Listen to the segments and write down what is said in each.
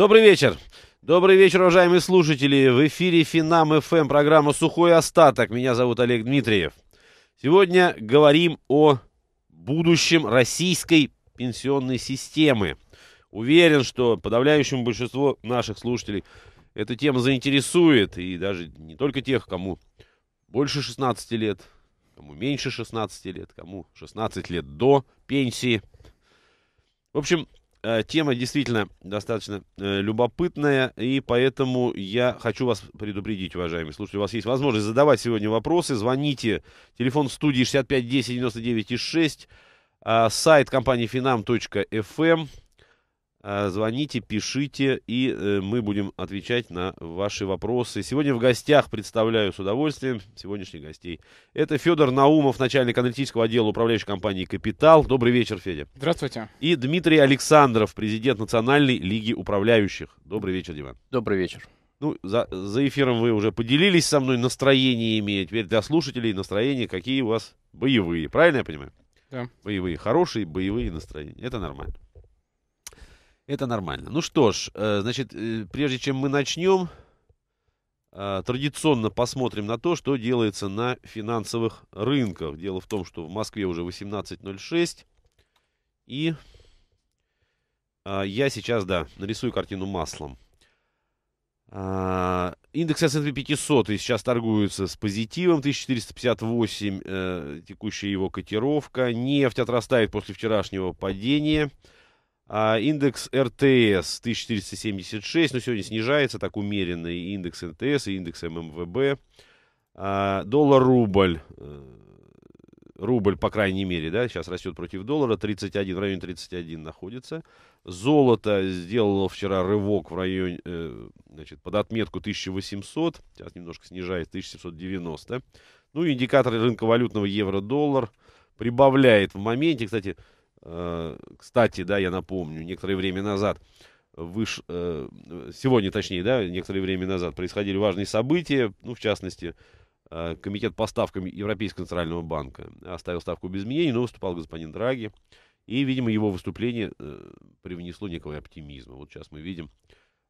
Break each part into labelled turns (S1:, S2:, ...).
S1: Добрый вечер. Добрый вечер, уважаемые слушатели. В эфире Финам ФМ, программа «Сухой остаток». Меня зовут Олег Дмитриев. Сегодня говорим о будущем российской пенсионной системы. Уверен, что подавляющему большинство наших слушателей эта тема заинтересует, и даже не только тех, кому больше 16 лет, кому меньше 16 лет, кому 16 лет до пенсии. В общем, Э, тема действительно достаточно э, любопытная, и поэтому я хочу вас предупредить, уважаемые слушатели. У вас есть возможность задавать сегодня вопросы. Звоните. Телефон студии 65 10 99 6. Сайт компании finam.fm. Э, звоните, пишите, и э, мы будем отвечать на ваши вопросы. Сегодня в гостях представляю с удовольствием сегодняшних гостей. Это Федор Наумов, начальник аналитического отдела управляющей компании «Капитал». Добрый вечер, Федя. Здравствуйте. И Дмитрий Александров, президент Национальной лиги управляющих. Добрый вечер, Диман. Добрый вечер. Ну, за, за эфиром вы уже поделились со мной настроениями. А теперь для слушателей настроения какие у вас боевые. Правильно я понимаю? Да. Боевые. Хорошие боевые настроения. Это нормально. Это нормально. Ну что ж, э, значит, э, прежде чем мы начнем, э, традиционно посмотрим на то, что делается на финансовых рынках. Дело в том, что в Москве уже 18.06, и я сейчас, да, нарисую картину маслом. Индекс S&P 500 сейчас торгуется с позитивом, 1458 текущая его котировка. Нефть отрастает после вчерашнего падения – а, индекс РТС 1476, но сегодня снижается так умеренно и индекс РТС и индекс ММВБ. Эм эм а, Доллар-рубль, э, рубль, по крайней мере, да, сейчас растет против доллара, 31, в районе 31 находится. Золото сделало вчера рывок в районе, э, значит, под отметку 1800, сейчас немножко снижает 1790. Ну, индикатор рынка валютного евро-доллар прибавляет в моменте, кстати, Э, кстати, да, я напомню, некоторое время назад, выш... Э, сегодня точнее, да, некоторое время назад происходили важные события, ну, в частности, э, Комитет по ставкам Европейского центрального банка оставил ставку без изменений, но выступал господин Драги. И, видимо, его выступление привнесло некого оптимизма. Вот сейчас мы видим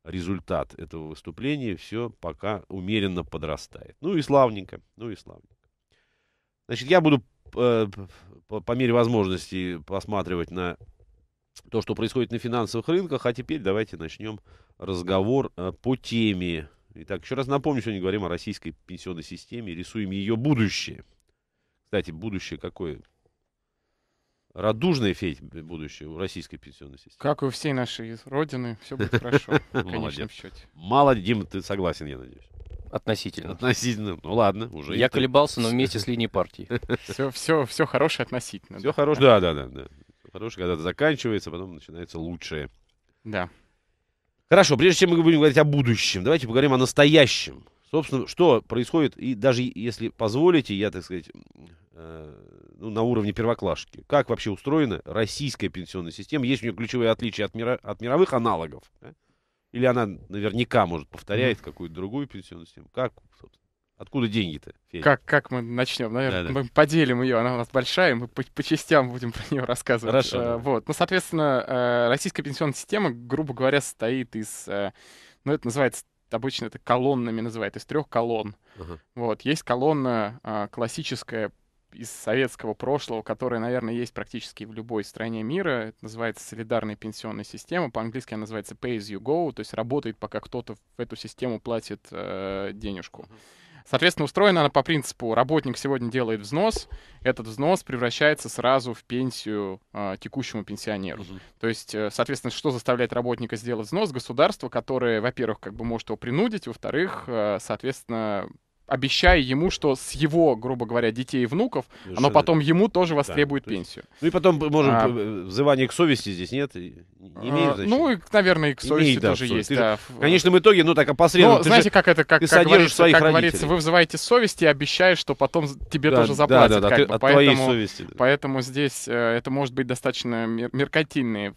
S1: результат этого выступления. Все пока умеренно подрастает. Ну и славненько, ну и славненько. Значит, я буду Э, по, по мере возможности посматривать на то, что происходит на финансовых рынках. А теперь давайте начнем разговор э, по теме. Итак, еще раз напомню, сегодня говорим о российской пенсионной системе, рисуем ее будущее. Кстати, будущее какое? Радужная Федь, будущее у российской пенсионной системы.
S2: Как у всей нашей Родины, все будет хорошо
S1: в конечном счете. Молодец, Дима, ты согласен, я надеюсь. Относительно. Относительно. Ну ладно, уже. Я колебался, но вместе с линией партии. Все, все, все хорошее относительно. Все хорошее, да, да, да, да. Хорошее когда-то заканчивается, а потом начинается лучшее. Да. Хорошо, прежде чем мы будем говорить о будущем, давайте поговорим о настоящем. Собственно, что происходит, и даже если позволите, я, так сказать, э, ну, на уровне первоклашки. Как вообще устроена российская пенсионная система? Есть у нее ключевые отличия от, мира, от мировых аналогов. Да? Или она наверняка, может, повторяет mm-hmm. какую-то другую пенсионную систему? Как, собственно? Откуда деньги-то, Федя? Как,
S2: как мы начнем? Наверное, Да-да. мы поделим ее, она у нас большая, мы по, по частям будем про нее рассказывать. Хорошо. Э, вот. Ну, соответственно, э, российская пенсионная система, грубо говоря, состоит из, э, ну, это называется обычно это колоннами называют, из трех колонн. Uh-huh. Вот, есть колонна э, классическая из советского прошлого, которая, наверное, есть практически в любой стране мира. Это называется солидарная пенсионная система. По-английски она называется pay as you go, то есть работает, пока кто-то в эту систему платит э, денежку. Соответственно, устроена она по принципу работник сегодня делает взнос, этот взнос превращается сразу в пенсию э, текущему пенсионеру. Угу. То есть, э, соответственно, что заставляет работника сделать взнос? Государство, которое, во-первых, как бы может его принудить, во-вторых, э, соответственно, обещая ему, что с его, грубо говоря, детей и внуков, Совершенно. оно потом ему тоже востребует да, то есть... пенсию. Ну и потом, можем
S1: а... взывание к совести здесь нет? Не а, имеет значения? Ну, и, наверное, и к совести имеет, тоже совесть. есть. Ты да. в конечном итоге, ну так опосредованно. Ну, знаете, же, как это, как, ты как, говорится, своих как родителей. говорится, вы
S2: взываете совести и обещаешь, что потом тебе да, тоже заплатят. Да, да, да, ты, бы. от поэтому, твоей совести. Да. Поэтому здесь э, это может быть достаточно мер- меркантильные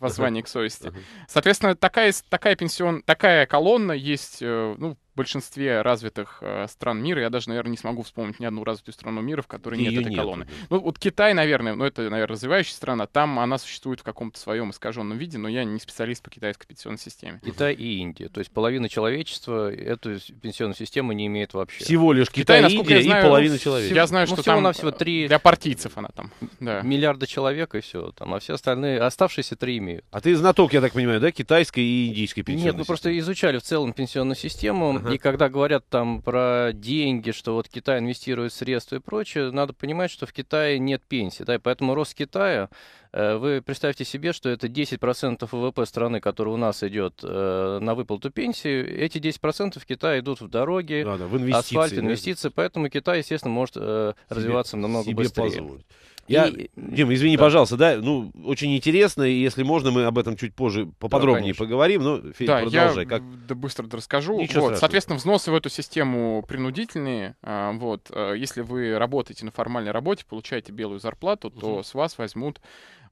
S2: воззвание uh-huh. к совести. Uh-huh. Соответственно, такая, такая пенсион, такая колонна есть, э, ну, большинстве развитых э, стран мира, я даже, наверное, не смогу вспомнить ни одну развитую страну мира, в которой Ее нет этой нет. колонны. Ну, вот Китай, наверное, ну, это, наверное, развивающая страна, там она существует в каком-то своем искаженном виде, но я не специалист по китайской пенсионной системе.
S3: Китай и Индия. То есть половина человечества эту пенсионную систему не имеет вообще. Всего лишь Китай, Китай Индия знаю, и половина человечества.
S1: Я знаю, ну, что там навсего
S2: 3... Э, для партийцев она там.
S3: Да. Миллиарда человек и все. Там, а все остальные, оставшиеся три имеют.
S1: А ты знаток, я так понимаю, да, китайской и индийской пенсионной Нет, мы системы.
S3: просто изучали в целом пенсионную систему. Ага. И когда говорят там про деньги, что вот Китай инвестирует средства и прочее, надо понимать, что в Китае нет пенсии. Да, и поэтому рост Китая э, вы представьте себе, что это 10% ВВП страны, который у нас идет э, на выплату пенсии. Эти 10% в Китае идут в дороги, да, да, в инвестиции, асфальт, инвестиции.
S1: Поэтому Китай, естественно, может э, себе, развиваться намного себе быстрее. Позволить. Я, и... Дим, извини, да. пожалуйста, да, ну, очень интересно, и если можно, мы об этом чуть позже поподробнее да, конечно. поговорим, но, Федя, да, продолжай. Я
S2: как... да, быстро расскажу. вот, соответственно, взносы в эту систему принудительные, а, вот, э, если вы работаете на формальной работе, получаете белую зарплату, угу. то с вас возьмут,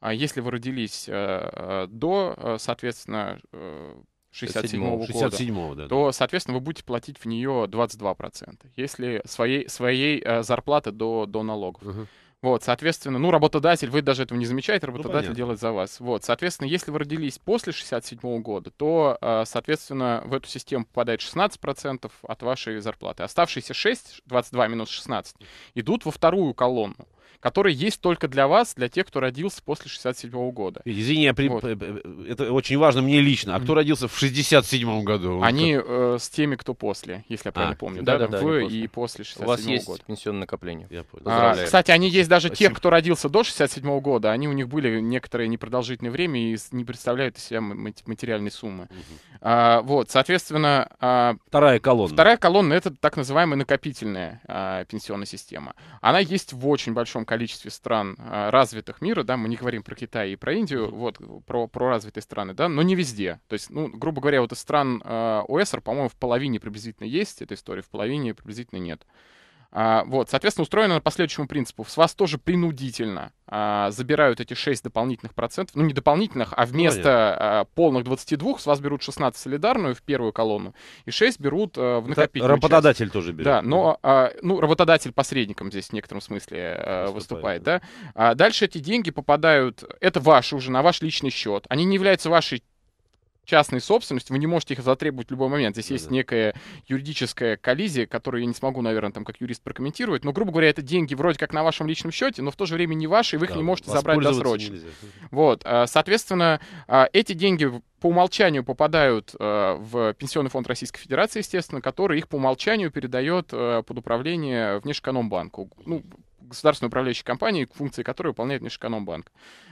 S2: а, если вы родились э, до, э, соответственно, 67 -го года, да, то, соответственно, вы будете платить в нее 22%, если своей, своей зарплаты до, до налогов. Угу. Вот, соответственно, ну, работодатель, вы даже этого не замечаете, ну, работодатель ну, делает за вас. Вот, соответственно, если вы родились после 67 года, то, а, соответственно, в эту систему попадает 16% от вашей зарплаты. Оставшиеся 6, 22 минус 16, идут во вторую колонну который есть только для вас, для тех, кто родился после 67 года. Извини, при... вот.
S1: это очень важно мне лично. А кто родился в 67 году? Они
S2: э, с теми, кто после, если я а, правильно а, помню. Да, да, да, в да, и после 67 года. У вас есть
S3: пенсионное накопление. Я понял. А, кстати, они есть даже Спасибо.
S2: тех, кто родился до 67 года. Они у них были некоторые непродолжительное время и не представляют из себя материальной суммы. Угу. А, вот, соответственно... А, вторая колонна. Вторая колонна — это так называемая накопительная а, пенсионная система. Она есть в очень большом количестве стран а, развитых мира, да, мы не говорим про Китай и про Индию, вот, про, про развитые страны, да, но не везде. То есть, ну, грубо говоря, вот из стран ОСР, а, по-моему, в половине приблизительно есть эта история, в половине приблизительно нет. А, вот, соответственно, устроено по следующему принципу. С вас тоже принудительно а, забирают эти 6 дополнительных процентов. Ну, не дополнительных, а вместо а, полных 22 с вас берут 16 солидарную в первую колонну и 6 берут а, в накопительную Работодатель часть. тоже берет. Да, но а, ну, работодатель посредником здесь в некотором смысле а, выступает. выступает да? Да. А дальше эти деньги попадают... Это ваши уже, на ваш личный счет. Они не являются вашей частной собственности вы не можете их затребовать в любой момент. Здесь да, есть да. некая юридическая коллизия, которую я не смогу, наверное, там как юрист прокомментировать. Но, грубо говоря, это деньги вроде как на вашем личном счете, но в то же время не ваши, и вы их не можете забрать досрочно. Нельзя. Вот, а, соответственно, а, эти деньги по умолчанию попадают а, в Пенсионный фонд Российской Федерации, естественно, который их по умолчанию передает под управление Внешэкономбанку. Угу. Ну, государственной управляющей компании, функции которой выполняет Нижэкономбанк.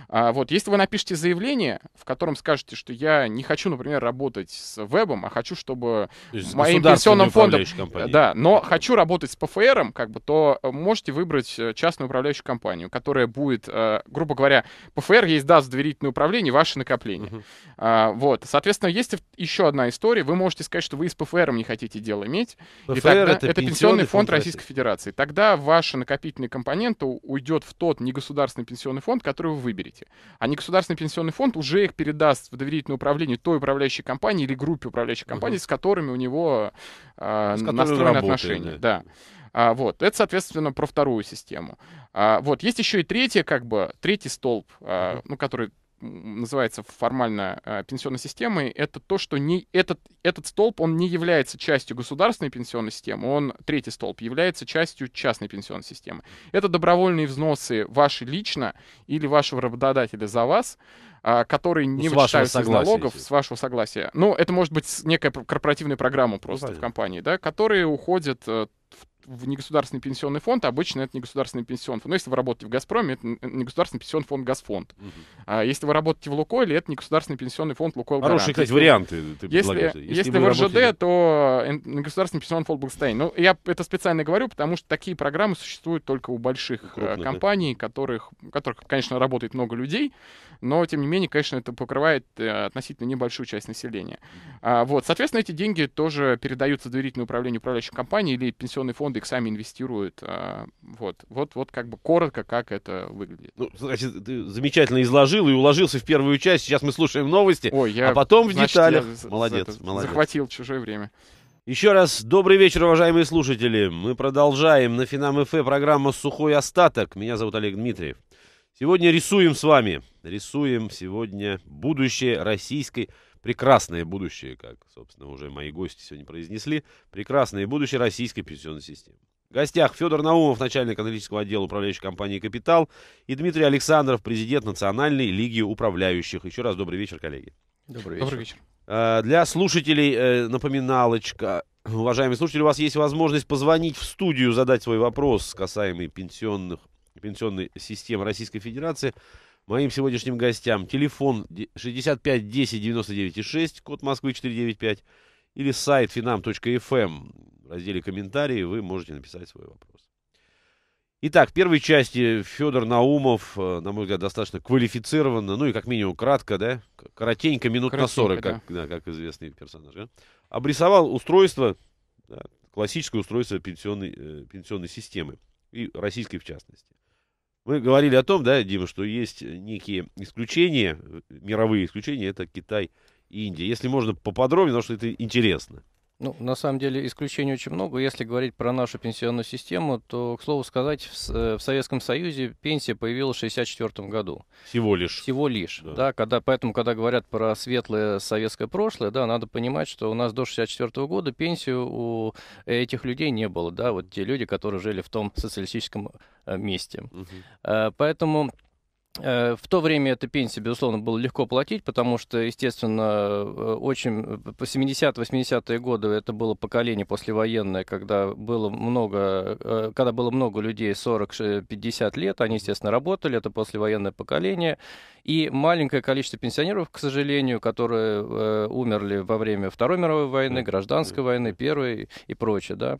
S2: А, вот, если вы напишете заявление, в котором скажете, что я не хочу, например, работать с вебом, а хочу, чтобы моим пенсионным фондом... Компания. Да, но хочу работать с ПФРом, как бы, то э, можете выбрать э, частную управляющую компанию, которая будет, э, грубо говоря, ПФР ей сдаст доверительное управление ваше накопление. Uh-huh. А, вот, соответственно, есть еще одна история. Вы можете сказать, что вы с ПФРом не хотите дело иметь. ПФР и тогда, это, это пенсионный фонд, фонд Российской Федерации. Тогда ваша накопительная компания компонента уйдет в тот негосударственный пенсионный фонд, который вы выберете. А негосударственный пенсионный фонд уже их передаст в доверительное управление той управляющей компании или группе управляющих компаний, угу. с которыми у него э, настроены работает, отношения. Да. А, вот, это, соответственно, про вторую систему. А, вот, есть еще и третья, как бы, третий столб, а, ну, который называется формально э, пенсионной системой, это то, что не, этот, этот столб, он не является частью государственной пенсионной системы, он, третий столб, является частью частной пенсионной системы. Это добровольные взносы ваши лично или вашего работодателя за вас, а, которые не ну, вычитаются из налогов, с вашего согласия. Ну, это может быть некая корпоративная программа просто Правильно. в компании, да, которые уходят э, в в негосударственный пенсионный фонд, а обычно это негосударственный пенсионный фонд. Но если вы работаете в «Газпроме», это негосударственный пенсионный фонд «Газфонд». Угу. А если вы работаете в «Лукойле», это негосударственный пенсионный фонд «Лукойл Хорошие, кстати, варианты ты если, если, если вы в РЖД, работаете... то э, негосударственный пенсионный фонд «Благосостояние». Ну, я это специально говорю, потому что такие программы существуют только у больших э, Крупных, компаний, да? которых, которых, конечно, работает много людей, но, тем не менее, конечно, это покрывает э, относительно небольшую часть населения. А, вот, соответственно, эти деньги тоже передаются в доверительное управление управляющей компании или пенсионный фонд их сами инвестируют. А, вот, вот, вот как бы коротко, как это выглядит. Ну, значит, ты
S1: замечательно изложил и уложился в первую часть. Сейчас мы слушаем новости, Ой, я, а потом значит, в деталях. Я молодец, это, молодец. Захватил чужое время. Еще раз добрый вечер, уважаемые слушатели. Мы продолжаем на Финам ФЭ программа «Сухой остаток». Меня зовут Олег Дмитриев. Сегодня рисуем с вами, рисуем сегодня будущее российской прекрасное будущее, как, собственно, уже мои гости сегодня произнесли, прекрасное будущее российской пенсионной системы. В гостях Федор Наумов, начальник аналитического отдела управляющей компании «Капитал», и Дмитрий Александров, президент Национальной лиги управляющих. Еще раз добрый вечер, коллеги. Добрый вечер. Добрый вечер. Э, для слушателей э, напоминалочка. Уважаемые слушатели, у вас есть возможность позвонить в студию, задать свой вопрос, касаемый пенсионных, пенсионной системы Российской Федерации – моим сегодняшним гостям. Телефон 65 10 99 6, код Москвы 495, или сайт finam.fm. Эм. В разделе «Комментарии» вы можете написать свой вопрос. Итак, в первой части Федор Наумов, э, на мой взгляд, достаточно квалифицированно, ну и как минимум кратко, да, коротенько, минут Коротенько, на 40, да. как, да, как известный персонаж, да? обрисовал устройство, да, классическое устройство пенсионной, э, пенсионной системы, и российской в частности. Мы говорили о том, да, Дима, что есть некие исключения, э, мировые исключения, это Китай и Индия. Если можно поподробнее, потому что это интересно.
S3: Ну, на самом деле исключений очень много. Если говорить про нашу пенсионную систему, то, к слову сказать, в, э, в Советском Союзе пенсия появилась в 1964 году. Всего лишь. Всего лишь. Да. да, когда, поэтому, когда говорят про светлое советское прошлое, да, надо понимать, что у нас до 1964 года пенсию у этих людей не было, да, вот те люди, которые жили в том социалистическом э, месте. Угу. Поэтому Э, в то время эта пенсия, безусловно, было легко платить, потому что, естественно, э, очень по 70-80-е годы это было поколение послевоенное, когда было много, э, когда было много людей 40-50 лет, они, естественно, работали, это послевоенное поколение, и маленькое количество пенсионеров, к сожалению, которые умерли во время Второй мировой войны, гражданской войны, Первой и прочее, да,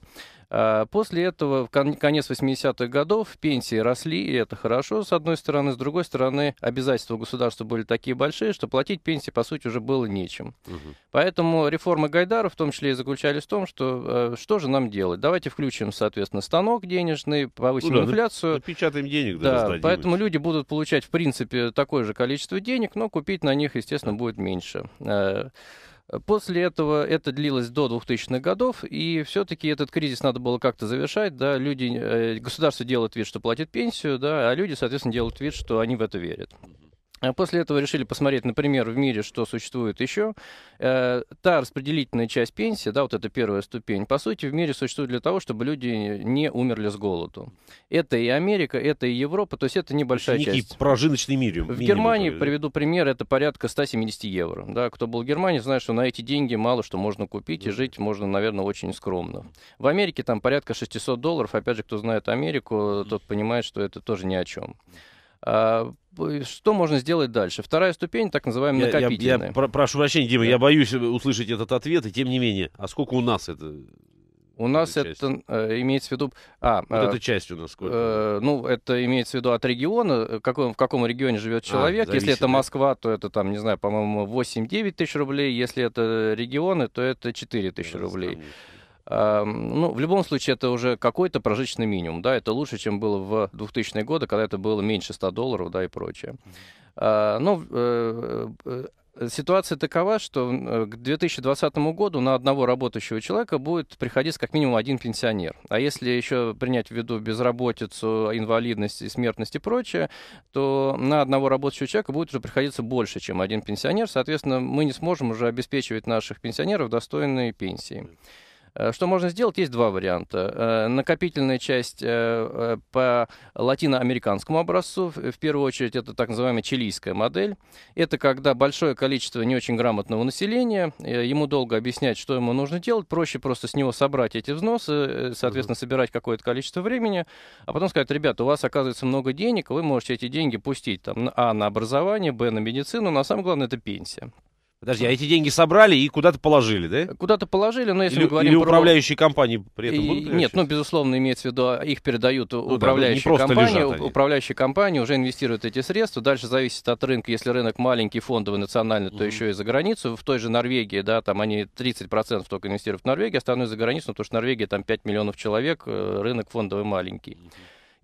S3: а, после этого, в конец 80-х годов, пенсии росли, и это хорошо, с одной стороны. С другой стороны, обязательства государства были такие большие, что платить пенсии, по сути, уже было нечем. Угу. Поэтому реформы Гайдара, в том числе, и заключались в том, что а, что же нам делать? Давайте включим, соответственно, станок денежный, повысим ну, да,
S1: инфляцию. Напечатаем денег, да, поэтому
S3: люди будут получать, в принципе, такое же количество денег, но купить на них, естественно, будет меньше. А, Э, после этого это длилось до 2000-х годов, и все-таки этот кризис надо было как-то завершать, да, люди, э, государство делает вид, что платит пенсию, да, а люди, соответственно, делают вид, что они в это верят. А после этого решили посмотреть, например, в мире, что существует еще. Э, та распределительная часть пенсии, да, вот эта первая ступень, по сути, в мире существует для того, чтобы люди не умерли с голоду. Это и Америка, это и Европа, то есть это небольшая есть, часть. Некий
S1: прожиточный минимум. В Германии, минимум. приведу
S3: пример, это порядка 170 евро. Да, кто был в Германии, знает, что на эти деньги мало что можно купить, да. и жить можно, наверное, очень скромно. В Америке там порядка 600 долларов. Опять же, кто знает Америку, тот понимает, что это тоже ни о чем. А, что можно сделать дальше? Вторая ступень, так называемая я, накопительная. Я, я
S1: про, прошу прощения, Дима, да. я боюсь э, услышать этот ответ, и тем не менее, а сколько у нас это?
S3: У нас часть? это э, имеется в виду... А, вот э, эта часть у нас сколько? Э, ну, это имеется в виду от региона, э, какой, в каком регионе живет а, человек. А, Если это Москва, то это там, не знаю, по-моему, 8-9 тысяч рублей. Если это регионы, то это 4 тысячи рублей. Странно. Эм, ну, в любом случае, это уже какой-то прожиточный минимум, да, это лучше, чем было в 2000-е годы, когда это было меньше 100 долларов, да, и прочее. Э, Но ну, э, э, ситуация такова, что к 2020 году на одного работающего человека будет приходиться как минимум один пенсионер. А если еще принять в виду безработицу, инвалидность и смертность и прочее, то на одного работающего человека будет уже приходиться больше, чем один пенсионер. Соответственно, мы не сможем уже обеспечивать наших пенсионеров достойной пенсии. Э, что можно сделать? Есть два варианта. Э, накопительная часть э, по латиноамериканскому образцу, в первую очередь, это так называемая чилийская модель. Это когда большое количество не очень грамотного населения, ему долго объяснять, что ему нужно делать, проще просто с него собрать эти взносы, соответственно, собирать какое-то количество времени, а потом сказать, ребята, у вас оказывается много денег, вы можете эти деньги пустить там, а, на образование, б, на медицину, но а самое главное, это пенсия. Подожди, а эти деньги собрали и куда-то
S1: положили, да?
S3: Куда-то положили, но если или, мы говорим или про... управляющие
S1: компании при этом будут? Нет,
S3: ну, безусловно, имеется в виду, а, их передают ну, ну управляющие да, компании. Управляющие компании уже инвестируют эти средства. Дальше зависит от рынка. Если рынок маленький, фондовый, национальный, то mm-hmm. еще и за границу. В той же Норвегии, да, там они 30% только инвестируют в Норвегию, остальное за границу, потому что Норвегия там 5 миллионов человек, э, рынок фондовый маленький. Mm-hmm.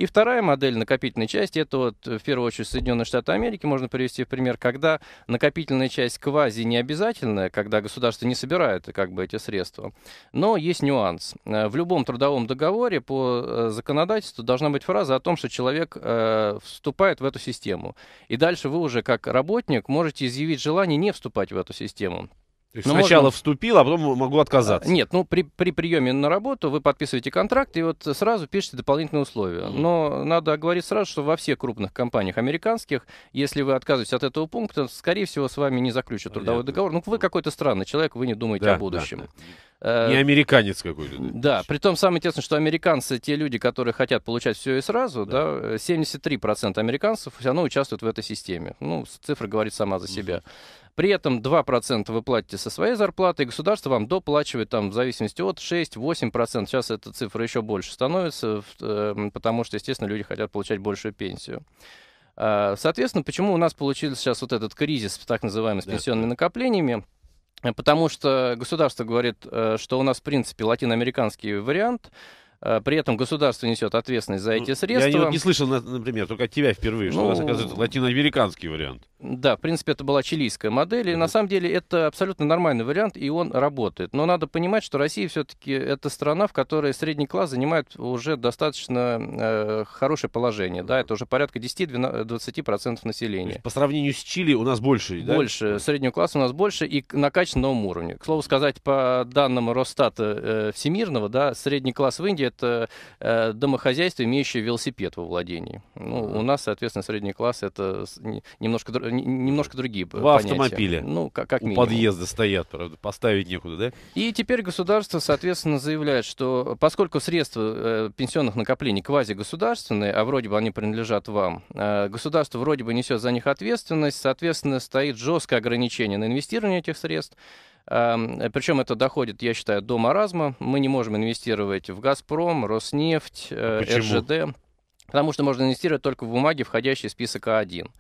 S3: И вторая модель накопительной части, это вот э, в первую очередь Соединенные Штаты Америки, можно привести в пример, когда накопительная часть квази необязательная, когда государство не собирает э, как бы эти средства. Но есть нюанс. Э, в любом трудовом договоре по законодательству должна быть фраза о том, что человек э, вступает в эту систему. И дальше вы уже как работник можете изъявить желание не вступать в эту систему. То есть Но ну, сначала можно... вступил, а потом
S1: могу отказаться.
S3: А, нет, ну при, при приеме на работу вы подписываете контракт и вот сразу пишете дополнительные условия. mm Но надо говорить сразу, что во всех крупных компаниях американских, если вы отказываетесь от этого пункта, скорее всего, с вами не заключат Понятно. трудовой договор. Ну, вы какой-то странный человек, вы не думаете да, о будущем. Да, э, Не
S1: американец какой-то.
S3: Да, при том самое интересное, что американцы, те люди, которые хотят получать все и сразу, да, да 73% э, американцев все равно участвуют в этой системе. Ну, цифра говорит сама за себя. mm при этом 2% вы платите со своей зарплаты, и государство вам доплачивает там в зависимости от 6-8%. Сейчас эта цифра еще больше становится, эм, потому что, естественно, люди хотят получать большую пенсию. А, соответственно, почему у нас получился сейчас вот этот кризис, так называемый, с пенсионными накоплениями? Э, потому что государство говорит, э, что у нас, в принципе, латиноамериканский вариант, э, при этом государство несет ответственность за ну, эти ну, средства. Я не, не слышал,
S1: например, только от тебя впервые, что ну, у нас, ну, оказывается, латиноамериканский
S3: вариант. Да, в принципе, это была чилийская модель, и mm-hmm. на самом деле это абсолютно нормальный вариант, и он работает. Но надо понимать, что Россия все-таки это страна, в которой средний класс занимает уже достаточно э, хорошее положение, mm-hmm. да, это уже порядка 10-20% населения.
S1: По сравнению с Чили у нас больше, да? Больше,
S3: среднего класса у нас больше и на качественном уровне. К слову сказать, по данным Росстата э, Всемирного, да, средний класс в Индии это э, домохозяйство, имеющее велосипед во владении. Ну, mm-hmm. у нас, соответственно, средний класс это немножко немножко другие В понятия. автомобиле. Ну, как, как У подъезда
S1: стоят, правда, поставить некуда, да?
S3: И теперь государство, соответственно, заявляет, что поскольку средства э, пенсионных накоплений квази-государственные, а вроде бы они принадлежат вам, э, государство вроде бы несет за них ответственность, соответственно, стоит жесткое ограничение на инвестирование этих средств. Эм, причем это доходит, я считаю, до маразма. Мы не можем инвестировать в «Газпром», «Роснефть», э, а Почему? РЖД. Потому что можно инвестировать только в бумаги, входящие в список А1.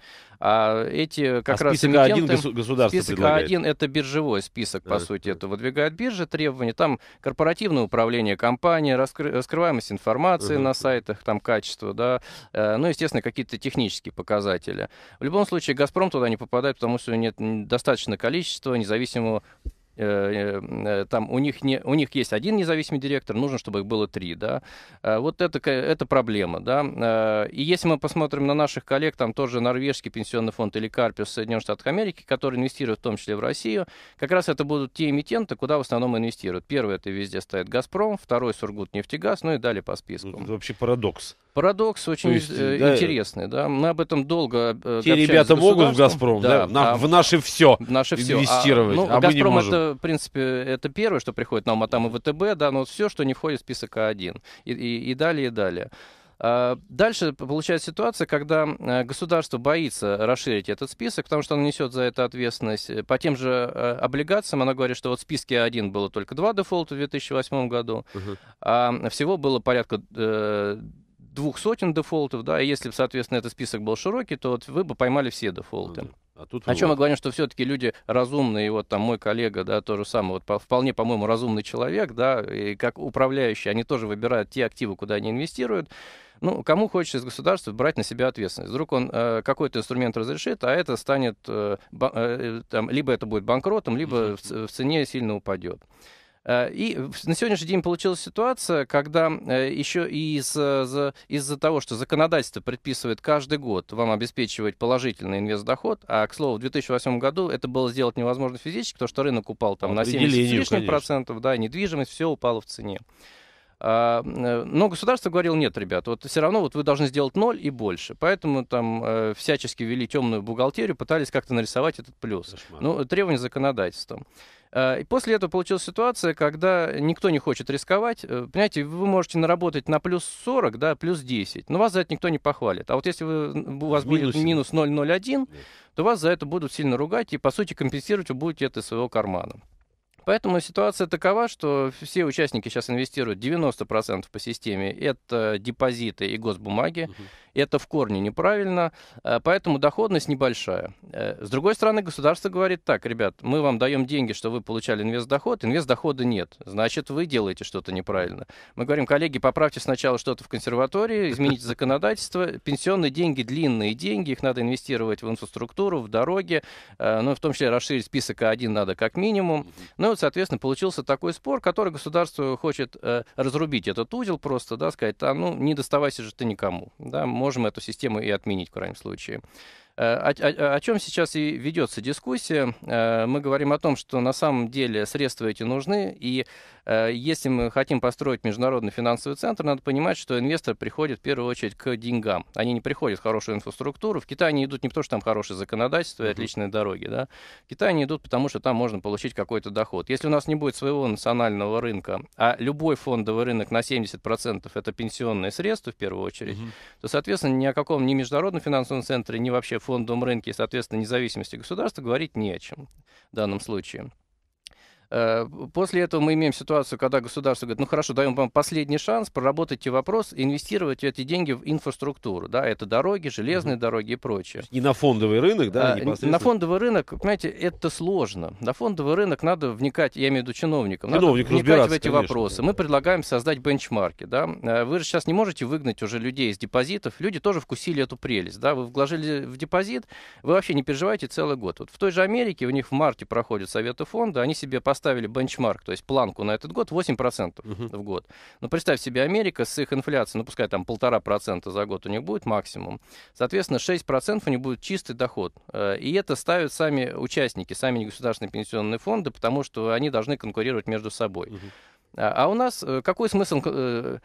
S3: А эти а как а раз список А1 госу- государство Список предлагает. А1 — это биржевой список, да, по сути. Да. Это выдвигает биржа требования. Там корпоративное управление компании, раскры- раскрываемость информации угу. на сайтах, там качество, да. Э, ну, естественно, какие-то технические показатели. В любом случае, «Газпром» туда не попадает, потому что нет достаточно количества независимого Э, э, э, там у них, не, у них есть один независимый директор, нужно, чтобы их было три, да. Вот это, это проблема, да. И если мы посмотрим на наших коллег, там тоже норвежский пенсионный фонд или Карпиус Соединенных Штатов Америки, которые инвестируют в том числе в Россию, как раз это будут те эмитенты, куда в основном инвестируют. Первый это везде стоит «Газпром», второй «Сургутнефтегаз», ну и далее по списку.
S1: Это ну, вообще парадокс. Парадокс очень есть, интересный,
S3: да. Мы об этом долго Те ребята могут в Газпром, да, да? На, а, в наше все наше а, инвестировать, А, ну, а мы не можем. это в принципе, это первое, что приходит на ум, а там и ВТБ, да, но все, что не входит в список А1. И, и, и далее, и далее. А, дальше получается ситуация, когда э, государство боится расширить этот список, потому что оно несет за это ответственность. По тем же э, облигациям оно говорит, что вот в списке А1 было только два дефолта в 2008 году, угу. а всего было порядка э, двух сотен дефолтов, да, и если бы, соответственно, этот список был широкий, то вот вы бы поймали все дефолты. Угу. А тут О чем мы говорим, что все-таки люди разумные, и вот там мой коллега, да, то же самое, вот по, вполне, по-моему, разумный человек, да, и как управляющий, они тоже выбирают те активы, куда они инвестируют. Ну, кому хочется из государства брать на себя ответственность? Вдруг он э, какой-то инструмент разрешит, а это станет, э, э, там, либо это будет банкротом, либо в, в цене сильно упадет. Э, и на сегодняшний день получилась ситуация, когда э, еще э, из-за из того, что законодательство предписывает каждый год вам обеспечивать положительный инвестдоход, а, к слову, в 2008 году это было сделать невозможно физически, потому что рынок упал там на 70 лишних конечно. процентов, да, недвижимость, все упало в цене. А, но государство говорило, нет, ребят, вот все равно вот вы должны сделать ноль и больше. Поэтому там всячески вели темную бухгалтерию, пытались как-то нарисовать этот плюс. Дошмар. Ну, требования законодательства. Э, и после этого получилась ситуация, когда никто не хочет рисковать. Э, понимаете, вы можете наработать на плюс 40, да, плюс 10, но вас за это никто не похвалит. А вот если вы, у вас Минус. будет минус 0,01, то вас за это будут сильно ругать и, по сути, компенсировать вы будете это из своего кармана. Поэтому ситуация такова, что все участники сейчас инвестируют 90% по системе. Это депозиты и госбумаги. Угу. Это в корне неправильно. Э, поэтому доходность небольшая. Э, с другой стороны, государство говорит так, ребят, мы вам даем деньги, что вы получали инвестдоход. Инвестдохода нет. Значит, вы делаете что-то неправильно. Мы говорим, коллеги, поправьте сначала что-то в консерватории, измените законодательство. Пенсионные деньги, длинные деньги, их надо инвестировать в инфраструктуру, в дороги. Э, ну, в том числе расширить список А1 надо как минимум. Ну, ну, соответственно, получился такой спор, который государство хочет э, разрубить этот узел просто, да, сказать, там, ну, не доставайся же ты никому, да, можем эту систему и отменить в крайнем случае о, о, о чем сейчас и ведется дискуссия. Э, мы говорим о том, что на самом деле средства эти нужны, и э, если мы хотим построить международный финансовый центр, надо понимать, что инвестор приходит в первую очередь к деньгам. Они не приходят в хорошую инфраструктуру. В Китае они идут не потому, что там хорошее законодательство и отличные дороги. Да? В Китай они идут, потому что там можно получить какой-то доход. Если у нас не будет своего национального рынка, а любой фондовый рынок на 70% это пенсионные средства в первую очередь, угу. то, соответственно, ни о каком ни международном финансовом центре, ни вообще фондовом фондовом рынке и, соответственно, независимости государства говорить не о чем в данном случае. Э, после этого мы имеем ситуацию, когда государство говорит, ну хорошо, даем вам последний шанс проработать вопрос вопросы, инвестировать эти деньги в инфраструктуру. Да, это дороги, железные угу. дороги и прочее.
S1: И на фондовый рынок, да? А, на
S3: фондовый рынок, понимаете, это сложно. На фондовый рынок надо вникать, я имею в виду чиновникам, Чиновник надо вникать в эти конечно, вопросы. Мы предлагаем создать бенчмарки. Да? Э, вы же сейчас не можете выгнать уже людей из депозитов. Люди тоже вкусили эту прелесть. Да? Вы вложили в депозит, вы вообще не переживаете целый год. Вот в той же Америке у них в марте проходит советы фонда, они себе поставили поставили бенчмарк, то есть планку на этот год 8% угу. в год. Но ну, представь себе, Америка с их инфляцией, ну пускай там полтора процента за год у них будет максимум, соответственно, 6% у них будет чистый доход. Э, и это ставят сами участники, сами негосударственные пенсионные фонды, потому что они должны конкурировать между собой. Угу. А у нас э, какой смысл, э,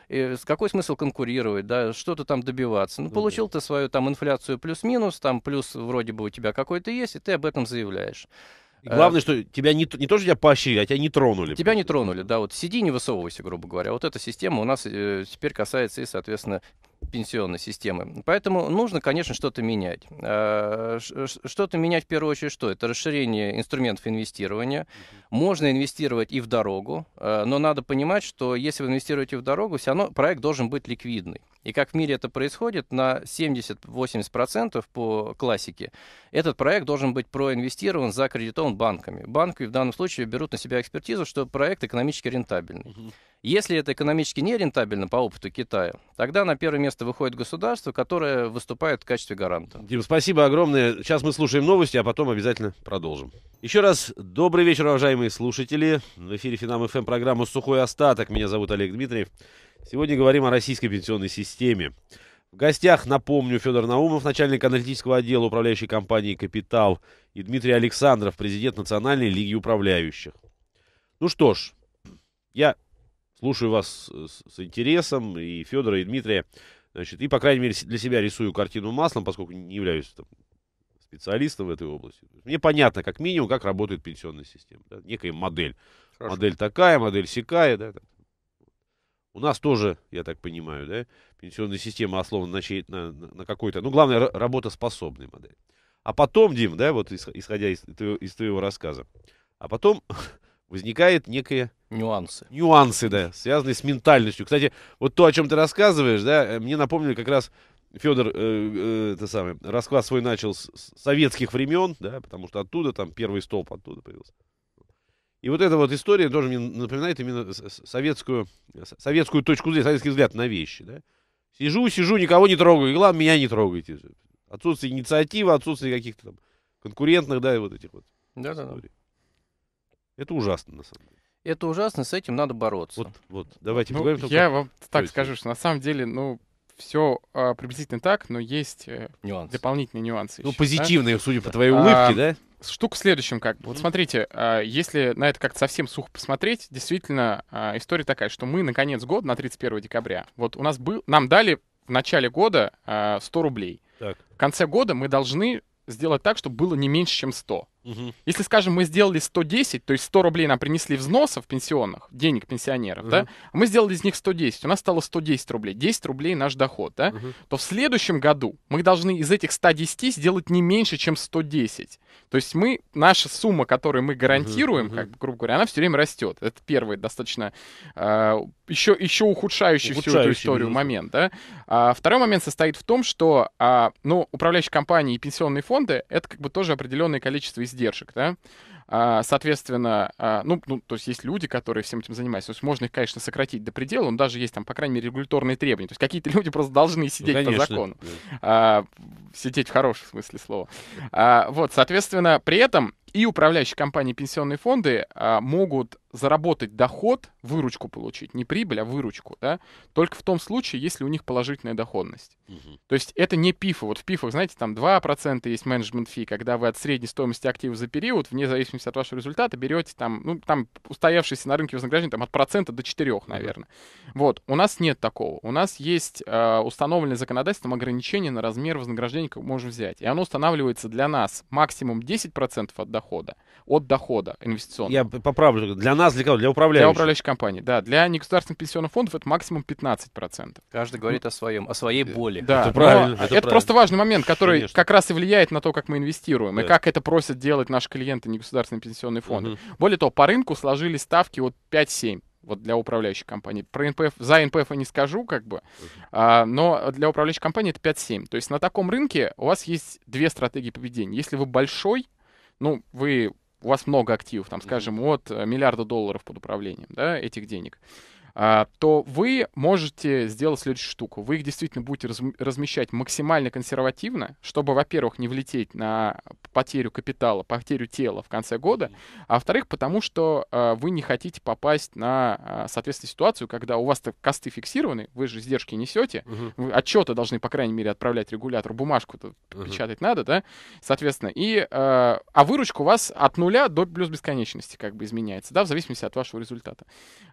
S3: какой смысл конкурировать, да, что-то там добиваться? Ну, ну получил ты свою там инфляцию плюс-минус, там плюс вроде бы у тебя какой-то есть, и ты об этом заявляешь. И главное, э. что тебя не, не то, что тебя поощрили, а тебя не тронули. Тебя не тронули, да. Вот сиди, не высовывайся, грубо говоря. Вот эта система у нас э, теперь касается и, соответственно, пенсионной системы. Поэтому нужно, конечно, что-то менять. Э, что-то менять в первую очередь что? Это расширение инструментов инвестирования. Можно инвестировать и в дорогу, э, но надо понимать, что если вы инвестируете в дорогу, все равно проект должен быть ликвидный. И как в мире это происходит, на 70-80% по классике этот проект должен быть проинвестирован, закредитован банками. Банки в данном случае берут на себя экспертизу, что проект экономически рентабельный. Если это экономически нерентабельно по опыту Китая,
S1: тогда на первое место выходит государство, которое выступает в качестве гаранта. Дим, спасибо огромное. Сейчас мы слушаем новости, а потом обязательно продолжим. Еще раз добрый вечер, уважаемые слушатели. В эфире Финам ФМ программа «Сухой остаток». Меня зовут Олег Дмитриев. Сегодня говорим о российской пенсионной системе. В гостях, напомню, Федор Наумов, начальник аналитического отдела управляющей компании «Капитал», и Дмитрий Александров, президент Национальной лиги управляющих. Ну что ж, я Слушаю вас с интересом, и Федора, и Дмитрия. Значит, и, по крайней мере, для себя рисую картину маслом, поскольку не являюсь там, специалистом в этой области. Мне понятно, как минимум, как работает пенсионная система. Да? Некая модель. Хорошо. Модель такая, модель сякая. Да? У нас тоже, я так понимаю, да, пенсионная система основана на, на, на какой-то, ну, главное, работоспособной модели. А потом, Дим, да, вот исходя из, из твоего рассказа, а потом возникает некое Нюансы. Нюансы, да, связанные с ментальностью. Кстати, вот то, о чем ты рассказываешь, да, э, мне напомнили как раз Федор, э, э, это самое, расклад свой начал с советских времен, да, потому что оттуда там первый столб оттуда появился. И вот эта вот история тоже мне напоминает именно советскую, советскую точку зрения, советский взгляд на вещи, да. Сижу, сижу, никого не трогаю, и главное, меня не трогайте. Отсутствие инициативы, отсутствие каких-то там конкурентных, да, вот этих вот. Да-да-да. Это ужасно, на самом
S3: деле. Это ужасно, с этим надо бороться. Вот, вот давайте ну, поговорим. Я вам так есть. скажу,
S2: что на самом деле, ну, все а, приблизительно так, но есть э, нюансы. дополнительные нюансы. Ну, еще, позитивные, да? судя по твоей а, улыбке, а, да? Штука в следующем, как бы. Вот смотрите, а, если на это как-то совсем сухо посмотреть, действительно, а, история такая, что мы на конец года, на 31 декабря, вот у нас был, нам дали в начале года а, 100 рублей. Так. В конце года мы должны сделать так, чтобы было не меньше, чем 100. Угу. Если, скажем, мы сделали 110, то есть 100 рублей нам принесли взносов пенсионных, денег пенсионеров, угу. да, мы сделали из них 110, у нас стало 110 рублей, 10 рублей наш доход, да, угу. то в следующем году мы должны из этих 110 сделать не меньше, чем 110. То есть мы, наша сумма, которую мы гарантируем, угу. как бы, грубо говоря, она все время растет. Это первый достаточно э, а, еще, еще ухудшающий, ухудшающий всю эту историю минус. момент, да. А, второй момент состоит в том, что, а, ну, управляющие компании и пенсионные фонды, это как бы тоже определенное количество из издержек, да, а, соответственно, а, ну, ну, то есть есть люди, которые всем этим занимаются. То есть можно их, конечно, сократить до предела, но даже есть там, по крайней мере, регуляторные требования. То есть какие-то люди просто должны ну, сидеть конечно. по закону. Да. А, сидеть в хорошем смысле слова. А, вот, соответственно, при этом и управляющие компании пенсионные фонды а, могут заработать доход, выручку получить, не прибыль, а выручку, да, только в том случае, если у них положительная доходность. Угу. То есть это не пифы. Вот в пифах, знаете, там 2% есть менеджмент фи, когда вы от средней стоимости активов за период, вне зависимости от вашего результата, берете там, ну, там устоявшиеся на рынке вознаграждения там от процента до 4, наверное. Угу. Вот, у нас нет такого. У нас есть э, установленное законодательством ограничение на размер вознаграждения, как можем взять. И оно устанавливается для нас максимум 10% от дохода, дохода. От дохода инвестиционного.
S1: Я поправлю. Для нас, для кого? Для управляющих. Для управляющих
S2: компаний, да. Для негосударственных пенсионных фондов это максимум 15%. Каждый говорит ну,
S3: о своем, о своей боли. Э, да, это, правильно, это, это правильно. просто важный момент, который Конечно.
S2: как раз и влияет на то, как мы инвестируем, да. и как это просят делать наши клиенты негосударственные пенсионные фонды. Угу. Более того, по рынку сложили ставки от 5-7 вот для управляющих компаний. Про НПФ, за НПФ я не скажу, как бы, а, но для управляющих компаний это 5-7. То есть на таком рынке у вас есть две стратегии поведения. Если вы большой, ну, вы у вас много активов, там, скажем, от э, миллиарда долларов под управлением, да, этих денег. А, то вы можете сделать следующую штуку. Вы их действительно будете размещать максимально консервативно, чтобы, во-первых, не влететь на потерю капитала, потерю тела в конце года, а во-вторых, потому что а, вы не хотите попасть на, а, соответственно, ситуацию, когда у вас-то косты фиксированы, вы же издержки несете, угу. отчеты должны, по крайней мере, отправлять регулятору, бумажку-то угу. печатать надо, да, соответственно, и, а выручка у вас от нуля до плюс бесконечности как бы изменяется, да, в зависимости от вашего результата.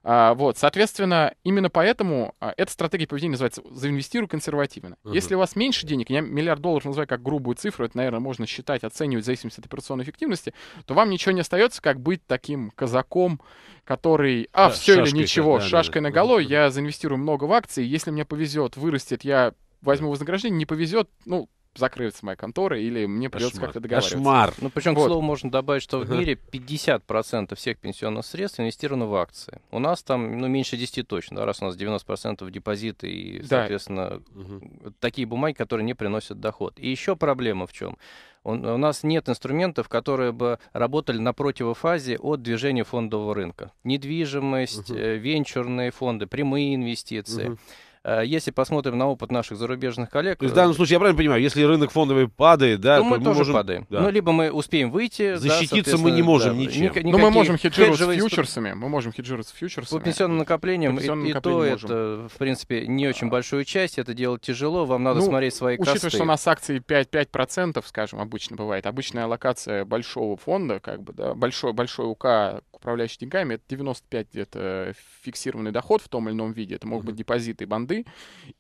S2: Вот, соответственно, Соответственно, именно поэтому а, эта стратегия поведения называется «заинвестируй консервативно». Uh-huh. Если у вас меньше денег, я миллиард долларов называю как грубую цифру, это, наверное, можно считать, оценивать в зависимости от операционной эффективности, то вам ничего не остается, как быть таким казаком, который «а, да, все или ничего, да, шашкой да, да. наголо, uh-huh. я заинвестирую много в акции, если мне повезет, вырастет, я возьму вознаграждение, не повезет, ну, закрыться моя контора, или мне придется как-то договариваться. Кошмар. Ну, причем, вот. к слову, можно добавить, что в мире
S3: 50% всех пенсионных средств инвестировано в акции. У нас там, ну, меньше 10 точно, да, раз у нас 90% депозиты и, соответственно, да. такие бумаги, которые не приносят доход. И еще проблема в чем? у нас нет инструментов, которые бы работали на противофазе от движения фондового рынка. Недвижимость, uh-huh. венчурные фонды, прямые инвестиции. Uh-huh. Э, если посмотрим на опыт наших зарубежных коллег... То есть в э, данном
S1: случае, я правильно понимаю, если рынок фондовый падает, да... Ну, то мы, мы тоже можем... падаем. Да. Ну, либо мы успеем выйти... Защититься да, мы не можем да, ничем. Ник- Но ну, мы можем хеджироваться фьючерсами.
S3: Мы можем хеджировать фьючерсами. По пенсионным накоплениям, По пенсионным и, накоплениям и то можем. это, в принципе, не очень большую часть. Это делать тяжело, вам надо ну, смотреть свои учитывая, косты. что у нас акции 5, 5%, скажем, обычно
S2: бывает. Обычная локация большого фонда, как бы, да, большой, большой УК управляющий деньгами, это 95 где-то э, фиксированный доход в том или ином виде. Это могут быть депозиты и банды воды.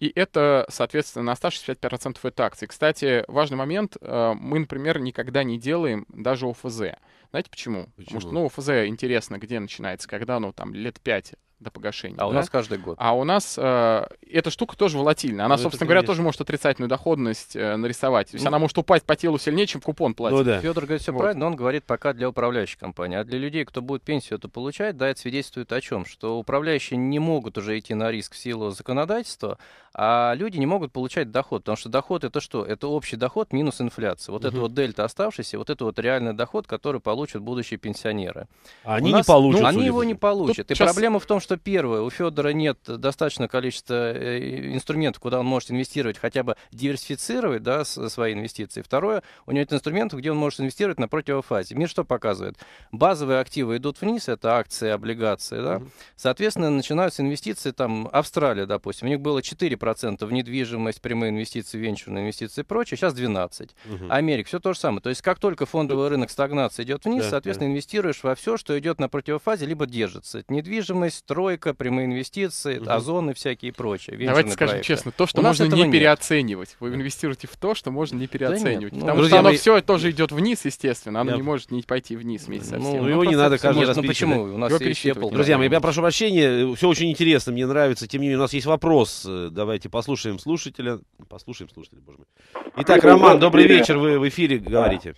S2: И это, соответственно, на 165% это акции. Кстати, важный момент. Э, мы, например, никогда не делаем даже ОФЗ. Знаете почему? почему? Потому что, ну, ОФЗ интересно, где начинается, когда оно там лет 5 до погашения. А да? у нас каждый год. А у нас э, эта штука тоже
S3: волатильна. Она, ну, собственно говоря, тоже может отрицательную доходность э, нарисовать. То есть ну, она
S2: может упасть по телу сильнее, чем купон
S1: платит. Ну, да. Федор
S3: говорит все вот. правильно, но он говорит пока для управляющей компании. А для людей, кто будет пенсию это получать, да, это свидетельствует о чем? Что управляющие не могут уже идти на риск в силу законодательства, а люди не могут получать доход. Потому что доход это что? Это общий доход минус инфляция. Вот угу. это вот дельта оставшийся, вот это вот реальный доход, который получат будущие пенсионеры. А они нас, не получат. Ну, они его не получат. Тут и сейчас... проблема в том, что что первое, у Федора нет достаточного количества э, инструментов, куда он может инвестировать, хотя бы диверсифицировать да, свои инвестиции. Второе, у него нет инструментов, где он может инвестировать на противофазе. Мир что показывает? Базовые активы идут вниз, это акции, облигации. Да? Соответственно, начинаются инвестиции, там, Австралия, допустим, у них было 4% в недвижимость, прямые инвестиции, венчурные инвестиции и прочее, сейчас 12%. mm Америка, все то же самое. То есть, как только фондовый рынок стагнации идет вниз, да, соответственно, да. инвестируешь во все, что идет на противофазе, либо держится. Это недвижимость, труд, застройка, прямые инвестиции, угу. озоны всякие и прочее. Давайте скажем проекты. честно, то, что можно не переоценивать. Вы инвестируете в то, что можно не переоценивать. Да нет, ну, потому друзья, что оно мы... все
S2: тоже идет вниз,
S1: естественно. Оно я... не
S2: может не пойти вниз вместе со ну, всем. Ну, его не надо каждый раз Ну почему? У нас есть Apple. Друзья мои, я
S1: прошу прощения, все очень интересно, мне нравится. Тем не менее, у нас есть вопрос. Давайте послушаем слушателя. Послушаем слушателя, боже мой. Итак, Роман, добрый вечер, вы в эфире говорите.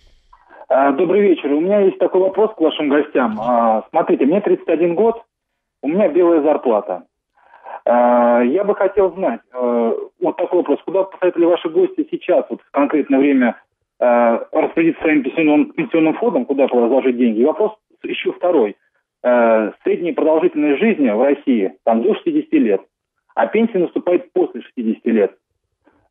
S4: А, добрый вечер. У меня есть такой вопрос к вашим гостям. А, смотрите, мне 31 год. У меня белая зарплата. А, я бы хотел знать, а, вот такой вопрос, куда посоветовали ваши гости сейчас, вот в конкретное время, а, распределить своим пенсионным, пенсионным фондом, куда положить деньги? И вопрос еще второй. Средняя продолжительность жизни в России там до 60 лет, а пенсия наступает после 60 лет.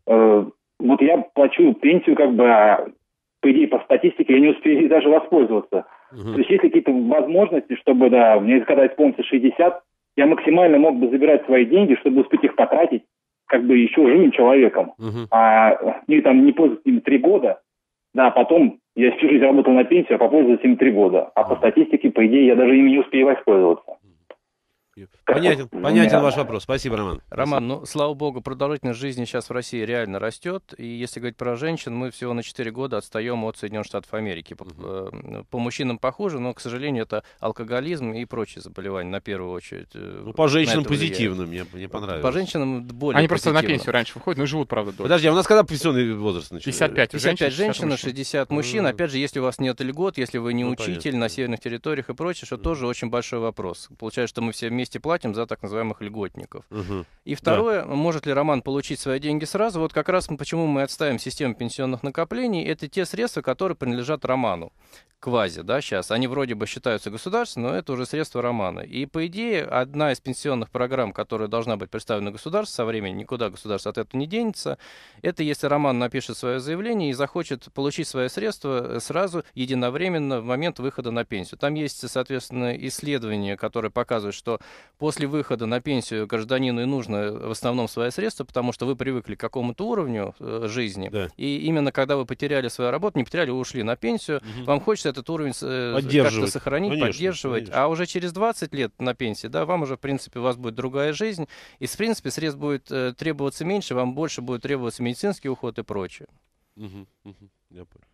S4: Вот я плачу пенсию, как бы, по идее, по статистике, я не успею даже воспользоваться. Угу. То есть есть какие-то возможности, чтобы, да, мне когда исполнится 60, я максимально мог бы забирать свои деньги, чтобы успеть их потратить, как бы еще живым человеком. Угу. А не ну там не пользоваться им три года, да, а потом я всю жизнь работал на пенсию, а попользоваться им три года. А по статистике, по идее, я даже им не успею воспользоваться.
S1: Понятен, понятен ваш вопрос. Спасибо, Роман. Роман, ну, слава богу, продолжительность
S3: жизни сейчас в России реально растет. И если говорить про женщин, мы всего на 4 года отстаем от Соединенных Штатов Америки. Угу. По мужчинам похоже, но, к сожалению, это алкоголизм и прочие заболевания на первую очередь. Э, ну, по женщинам позитивно, мне, мне понравилось. По женщинам более Они просто на пенсию
S1: раньше выходят, но живут, правда, дольше. Подожди, а у нас когда пенсионный возраст начинается? 55 55 женщин, 60, 60 мужчин.
S3: Mm. Опять же, если у вас нет льгот, если вы не ну, учитель понятно. на северных территориях и прочее, что mm. тоже очень большой вопрос. Получается, что мы все вместе вместе платим за так называемых льготников. Угу. И второе, да. может ли Роман получить свои деньги сразу? Вот как раз почему мы отставим систему пенсионных накоплений, это те средства, которые принадлежат Роману квази, да, сейчас. Они вроде бы считаются государственными, но это уже средства романа. И, по идее, одна из пенсионных программ, которая должна быть представлена государству со временем, никуда государство от этого не денется, это если роман напишет свое заявление и захочет получить свои средства э, сразу, единовременно, в момент выхода на пенсию. Там есть, соответственно, исследования, которые показывают, что после выхода на пенсию гражданину и нужно э, в основном свои средства, потому что вы привыкли к какому-то уровню э, жизни. Да. И именно когда вы потеряли свою работу, не потеряли, вы а ушли на пенсию, угу. вам хочется этот уровень э, как-то сохранить, конечно, поддерживать. Конечно. А уже через 20 лет на пенсии, да, вам уже, в принципе, у вас будет другая жизнь. И, в принципе, средств будет э, требоваться меньше,
S1: вам больше будет требоваться медицинский уход и прочее. Угу, угу, я понял.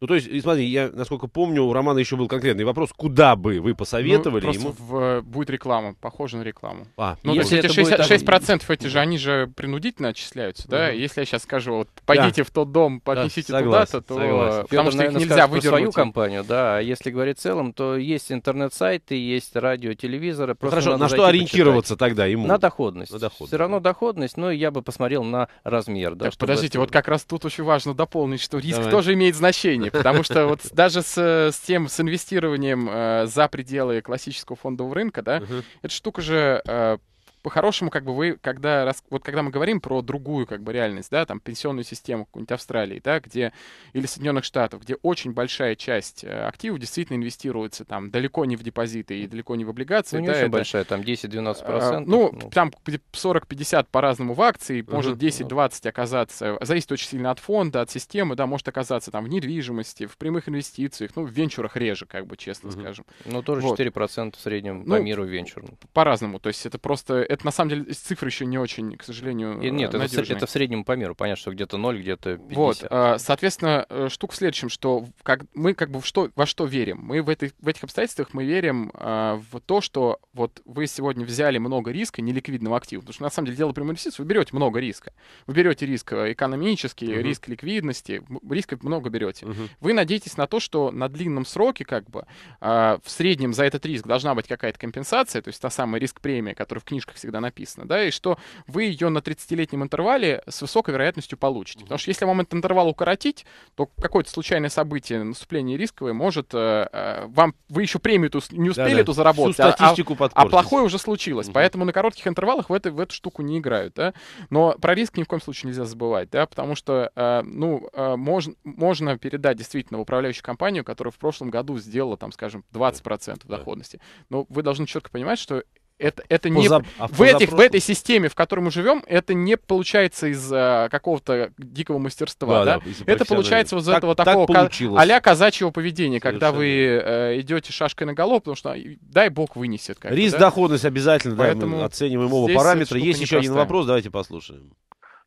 S1: Ну, то есть, и смотри, я, насколько помню, у Романа еще был конкретный вопрос, куда бы вы посоветовали ну, ему? В, э,
S2: будет реклама, похоже на рекламу. А, ну, если то есть, эти 6%, будет... 6 эти же, они же принудительно отчисляются, да?
S3: Угу. Если я сейчас скажу, вот, пойдите да. в тот дом, поднесите да, туда-то, то... Согласен. Потому Федор, что наверное, нельзя выдернуть. свою компанию, да, а если говорить в целом, то есть интернет-сайты, есть радио, телевизоры. Ну, хорошо, на что ориентироваться почитать. тогда ему? На доходность. На доходность. Все равно доходность, но я бы посмотрел на размер. Да, так, подождите, это...
S2: вот как раз тут очень важно дополнить, что риск Давай. тоже имеет значение времени, потому что вот даже с, э, с тем, с инвестированием э, за пределы классического фондового рынка, да, uh-huh. эта штука же э, по-хорошему, как бы вы, когда, вот когда мы говорим про другую, как бы, реальность, да, там, пенсионную систему какой-нибудь Австралии, да, где, или Соединенных Штатов, где очень большая часть э, активов действительно инвестируется, там, далеко не в депозиты и далеко не в облигации. Ну, не да, очень это, большая,
S3: там, 10-12%. А,
S2: ну, ну, там 40-50 по-разному в акции, может 10-20 оказаться, зависит очень сильно от фонда, от системы, да, может оказаться там в недвижимости, в прямых инвестициях, ну, в венчурах реже, как бы, честно угу. скажем. Ну, тоже вот. 4% в среднем ну, по миру венчур. По-разному, то есть это просто это на самом деле цифры еще не очень, к сожалению, и, Нет, это, это в
S3: среднем по миру. Понятно, что где-то 0, где-то 50. Вот, а,
S2: соответственно, э, штука в следующем, что как, мы как бы в что, во что верим? Мы в, этой, в этих обстоятельствах мы верим а, в то, что вот вы сегодня взяли много риска неликвидного актива. Потому что на самом деле дело прямой инвестиции, вы берете много риска. Вы берете риск э, экономический, uh риск ликвидности, риска много берете. uh Вы надеетесь на то, что на длинном сроке как бы а, в среднем за этот риск должна быть какая-то компенсация, то есть та самая риск-премия, которая в книжках всегда написано, да, и что вы ее на 30-летнем интервале с высокой вероятностью получите. Потому что если вам этот интервал укоротить, то какое-то случайное событие, наступление рисковое может э, э вам, вы еще премию -то не успели да, да. эту заработать, а, а, а плохое уже случилось. Угу. Поэтому на коротких интервалах в, этой в эту штуку не играют, да. Но про риск ни в коем случае нельзя забывать, да, потому что, э, ну, э, мож, можно передать действительно в управляющую компанию, которая в прошлом году сделала, там, скажем, 20% да. доходности. Но вы должны четко понимать, что это, это не... Позап... А в, этих, в этой системе, в которой мы живем, это не получается из а, какого-то дикого мастерства, да? да? да это получается из этого так такого так а казачьего поведения, Совершенно. когда вы э, идете шашкой на голову, потому что дай бог вынесет.
S1: Риск, да? доходность обязательно, Поэтому да, мы оцениваем оба э, параметра. Есть еще один вопрос, давайте послушаем.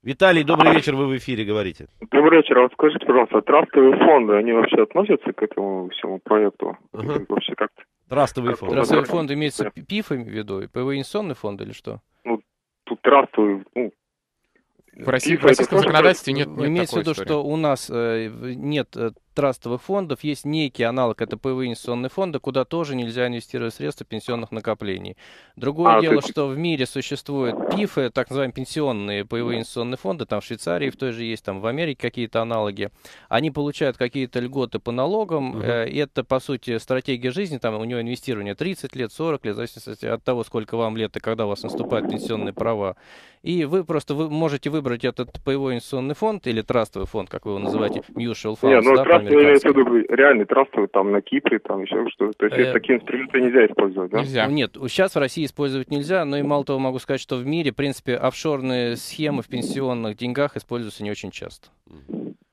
S1: Виталий, добрый вечер, вы в эфире говорите. Добрый
S4: вечер, а вот скажите, пожалуйста, а трастовые фонды, они вообще относятся к этому всему проекту? uh Вообще как
S1: трастовые как фонды. Трастовые
S4: фонды имеются да.
S3: ПИФ в виду, ПВ инвестиционный фонд или что? Ну,
S4: тут трастовые,
S3: ну, в, России, в российском законодательстве нет, нет Имеется в виду, истории. что у нас э, нет э, трастовых фондов есть некий аналог, это паевые инвестиционные фонды, куда тоже нельзя инвестировать средства пенсионных накоплений. Другое а, дело, ты... что в мире существуют ПИФы, так называемые пенсионные паевые инвестиционные фонды, там в Швейцарии в той же есть, там в Америке какие-то аналоги. Они получают какие-то льготы по налогам, угу. это, по сути, стратегия жизни, там у него инвестирование 30 лет, 40 лет, в зависимости от того, сколько вам лет и когда у вас наступают пенсионные права. И вы просто вы можете выбрать этот паевой инвестиционный фонд или трастовый фонд, как вы его называете, mutual funds, Не, ну, да, трастовый имеется в
S4: виду реальный трастовый, там на Кипре, там еще что-то. То есть э... такие инструменты нельзя использовать, да? Нельзя. Ну,
S3: нет, сейчас в России использовать нельзя, но и мало того могу сказать, что в мире, в принципе, офшорные схемы в пенсионных деньгах используются не очень часто.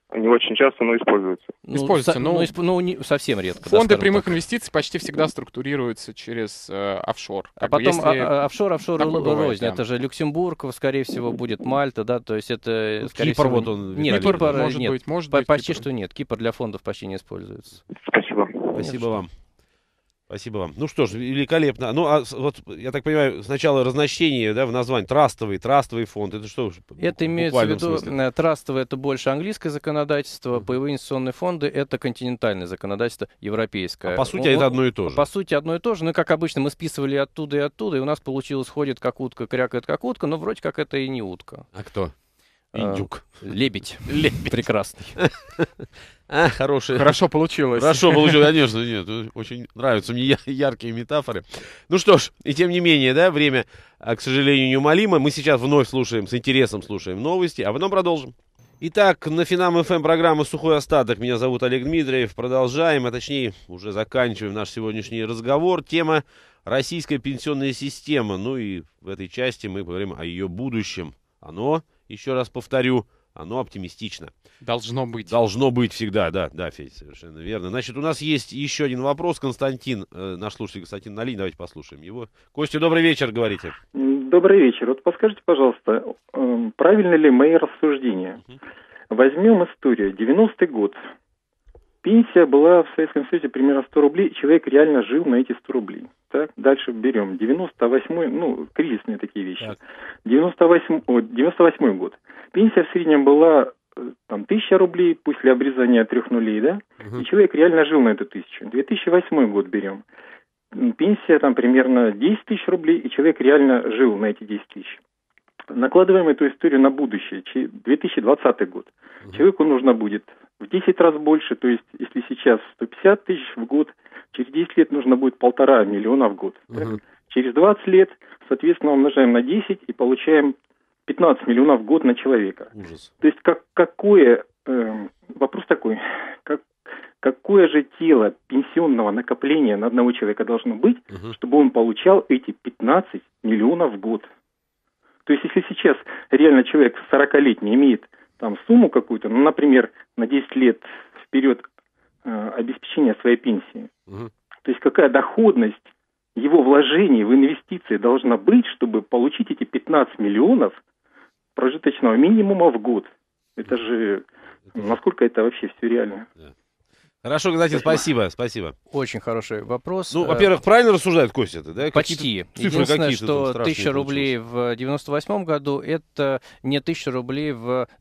S4: Они очень часто, но используются.
S3: Ну, используются, со, но, ну, но, ну, исп, но ну, не, совсем редко. Фонды да, прямых так.
S2: инвестиций почти всегда структурируются через э, офшор.
S3: А потом если... а, а офшор, офшор рознь. Да. Это же Люксембург, скорее всего, будет Мальта, да, то есть это... скорее Кипр, всего, вот он... Нет, Кипр, Кипр может э, нет, быть, может
S1: по- быть. Почти Кипр. что нет, Кипр для фондов почти не используется. Спасибо. Спасибо нет, вам. Спасибо вам. Ну что ж, великолепно. Ну, а вот, я так понимаю, сначала разночтение, да, в названии. Трастовый, трастовый фонд. Это что? Это имеется в виду, смысле? Э, трастовый это больше английское законодательство, боевые инвестиционные фонды это континентальное
S3: законодательство, европейское. А по сути, он, это одно и то же. По сути, одно и то же. Ну, как обычно, мы списывали оттуда и оттуда, и у нас получилось ходит как утка, крякает как утка, но вроде как это и не утка. А кто?
S1: А, Индюк. Лебедь. Лебедь. Прекрасный. А, хороший. Хорошо получилось. Хорошо получилось, конечно, нет. Ну, очень нравятся мне яркие метафоры. Ну что ж, и тем не менее, да, время, а, к сожалению, неумолимо. Мы сейчас вновь слушаем, с интересом слушаем новости, а потом продолжим. Итак, на Финам ФМ эм программы «Сухой остаток». Меня зовут Олег Дмитриев. Продолжаем, а точнее уже заканчиваем наш сегодняшний разговор. Тема «Российская пенсионная система». Ну и в этой части мы поговорим о ее будущем. Оно еще раз повторю, оно оптимистично. Должно быть. Должно быть всегда, да, да, Федь, совершенно верно. Значит, у нас есть еще один вопрос. Константин, э, наш слушатель Константин Налин, давайте послушаем его. Костя, добрый вечер, говорите.
S4: Добрый вечер. Вот подскажите, пожалуйста, э, правильно ли мои рассуждения? Угу. Возьмем историю. 90-й год. Пенсия была в Советском Союзе примерно 100 рублей, человек реально жил на эти 100 рублей. Так, дальше берем 98-й, ну, кризисные такие вещи. Так. 98, 98 год. Пенсия в среднем была э, там, 1000 рублей после обрезания трех нулей, да? Угу. И человек реально жил на эту тысячу. 2008 год берем. Пенсия там примерно 10 тысяч рублей, и человек реально жил на эти 10 тысяч. Накладываем эту историю на будущее, 2020 год. Угу. Человеку нужно будет в 10 раз больше, то есть если сейчас 150 тысяч в год – Через 10 лет нужно будет полтора миллиона в год. Угу. Через 20 лет, соответственно, умножаем на 10 и получаем 15 миллионов в год на человека. Ужас. То есть как, какое... Э, вопрос такой. Как, какое же тело пенсионного накопления на одного человека должно быть, угу. чтобы он получал эти 15 миллионов в год? То есть если сейчас реально человек 40-летний имеет там сумму какую-то, ну, например, на 10 лет вперед Э, обеспечения своей пенсии. Угу. То есть какая доходность его вложений в инвестиции должна быть, чтобы получить эти 15 миллионов прожиточного минимума в год. Это же, насколько это вообще все реально. Да.
S1: Хорошо, Константин, э, спасибо, спасибо.
S3: Очень хороший вопрос.
S1: Ну, э, во-первых, правильно рассуждают Костя, да? Почти. Какие цифры Единственное, какие что тысяча рублей
S3: в 98 году, это не тысяча рублей в 2008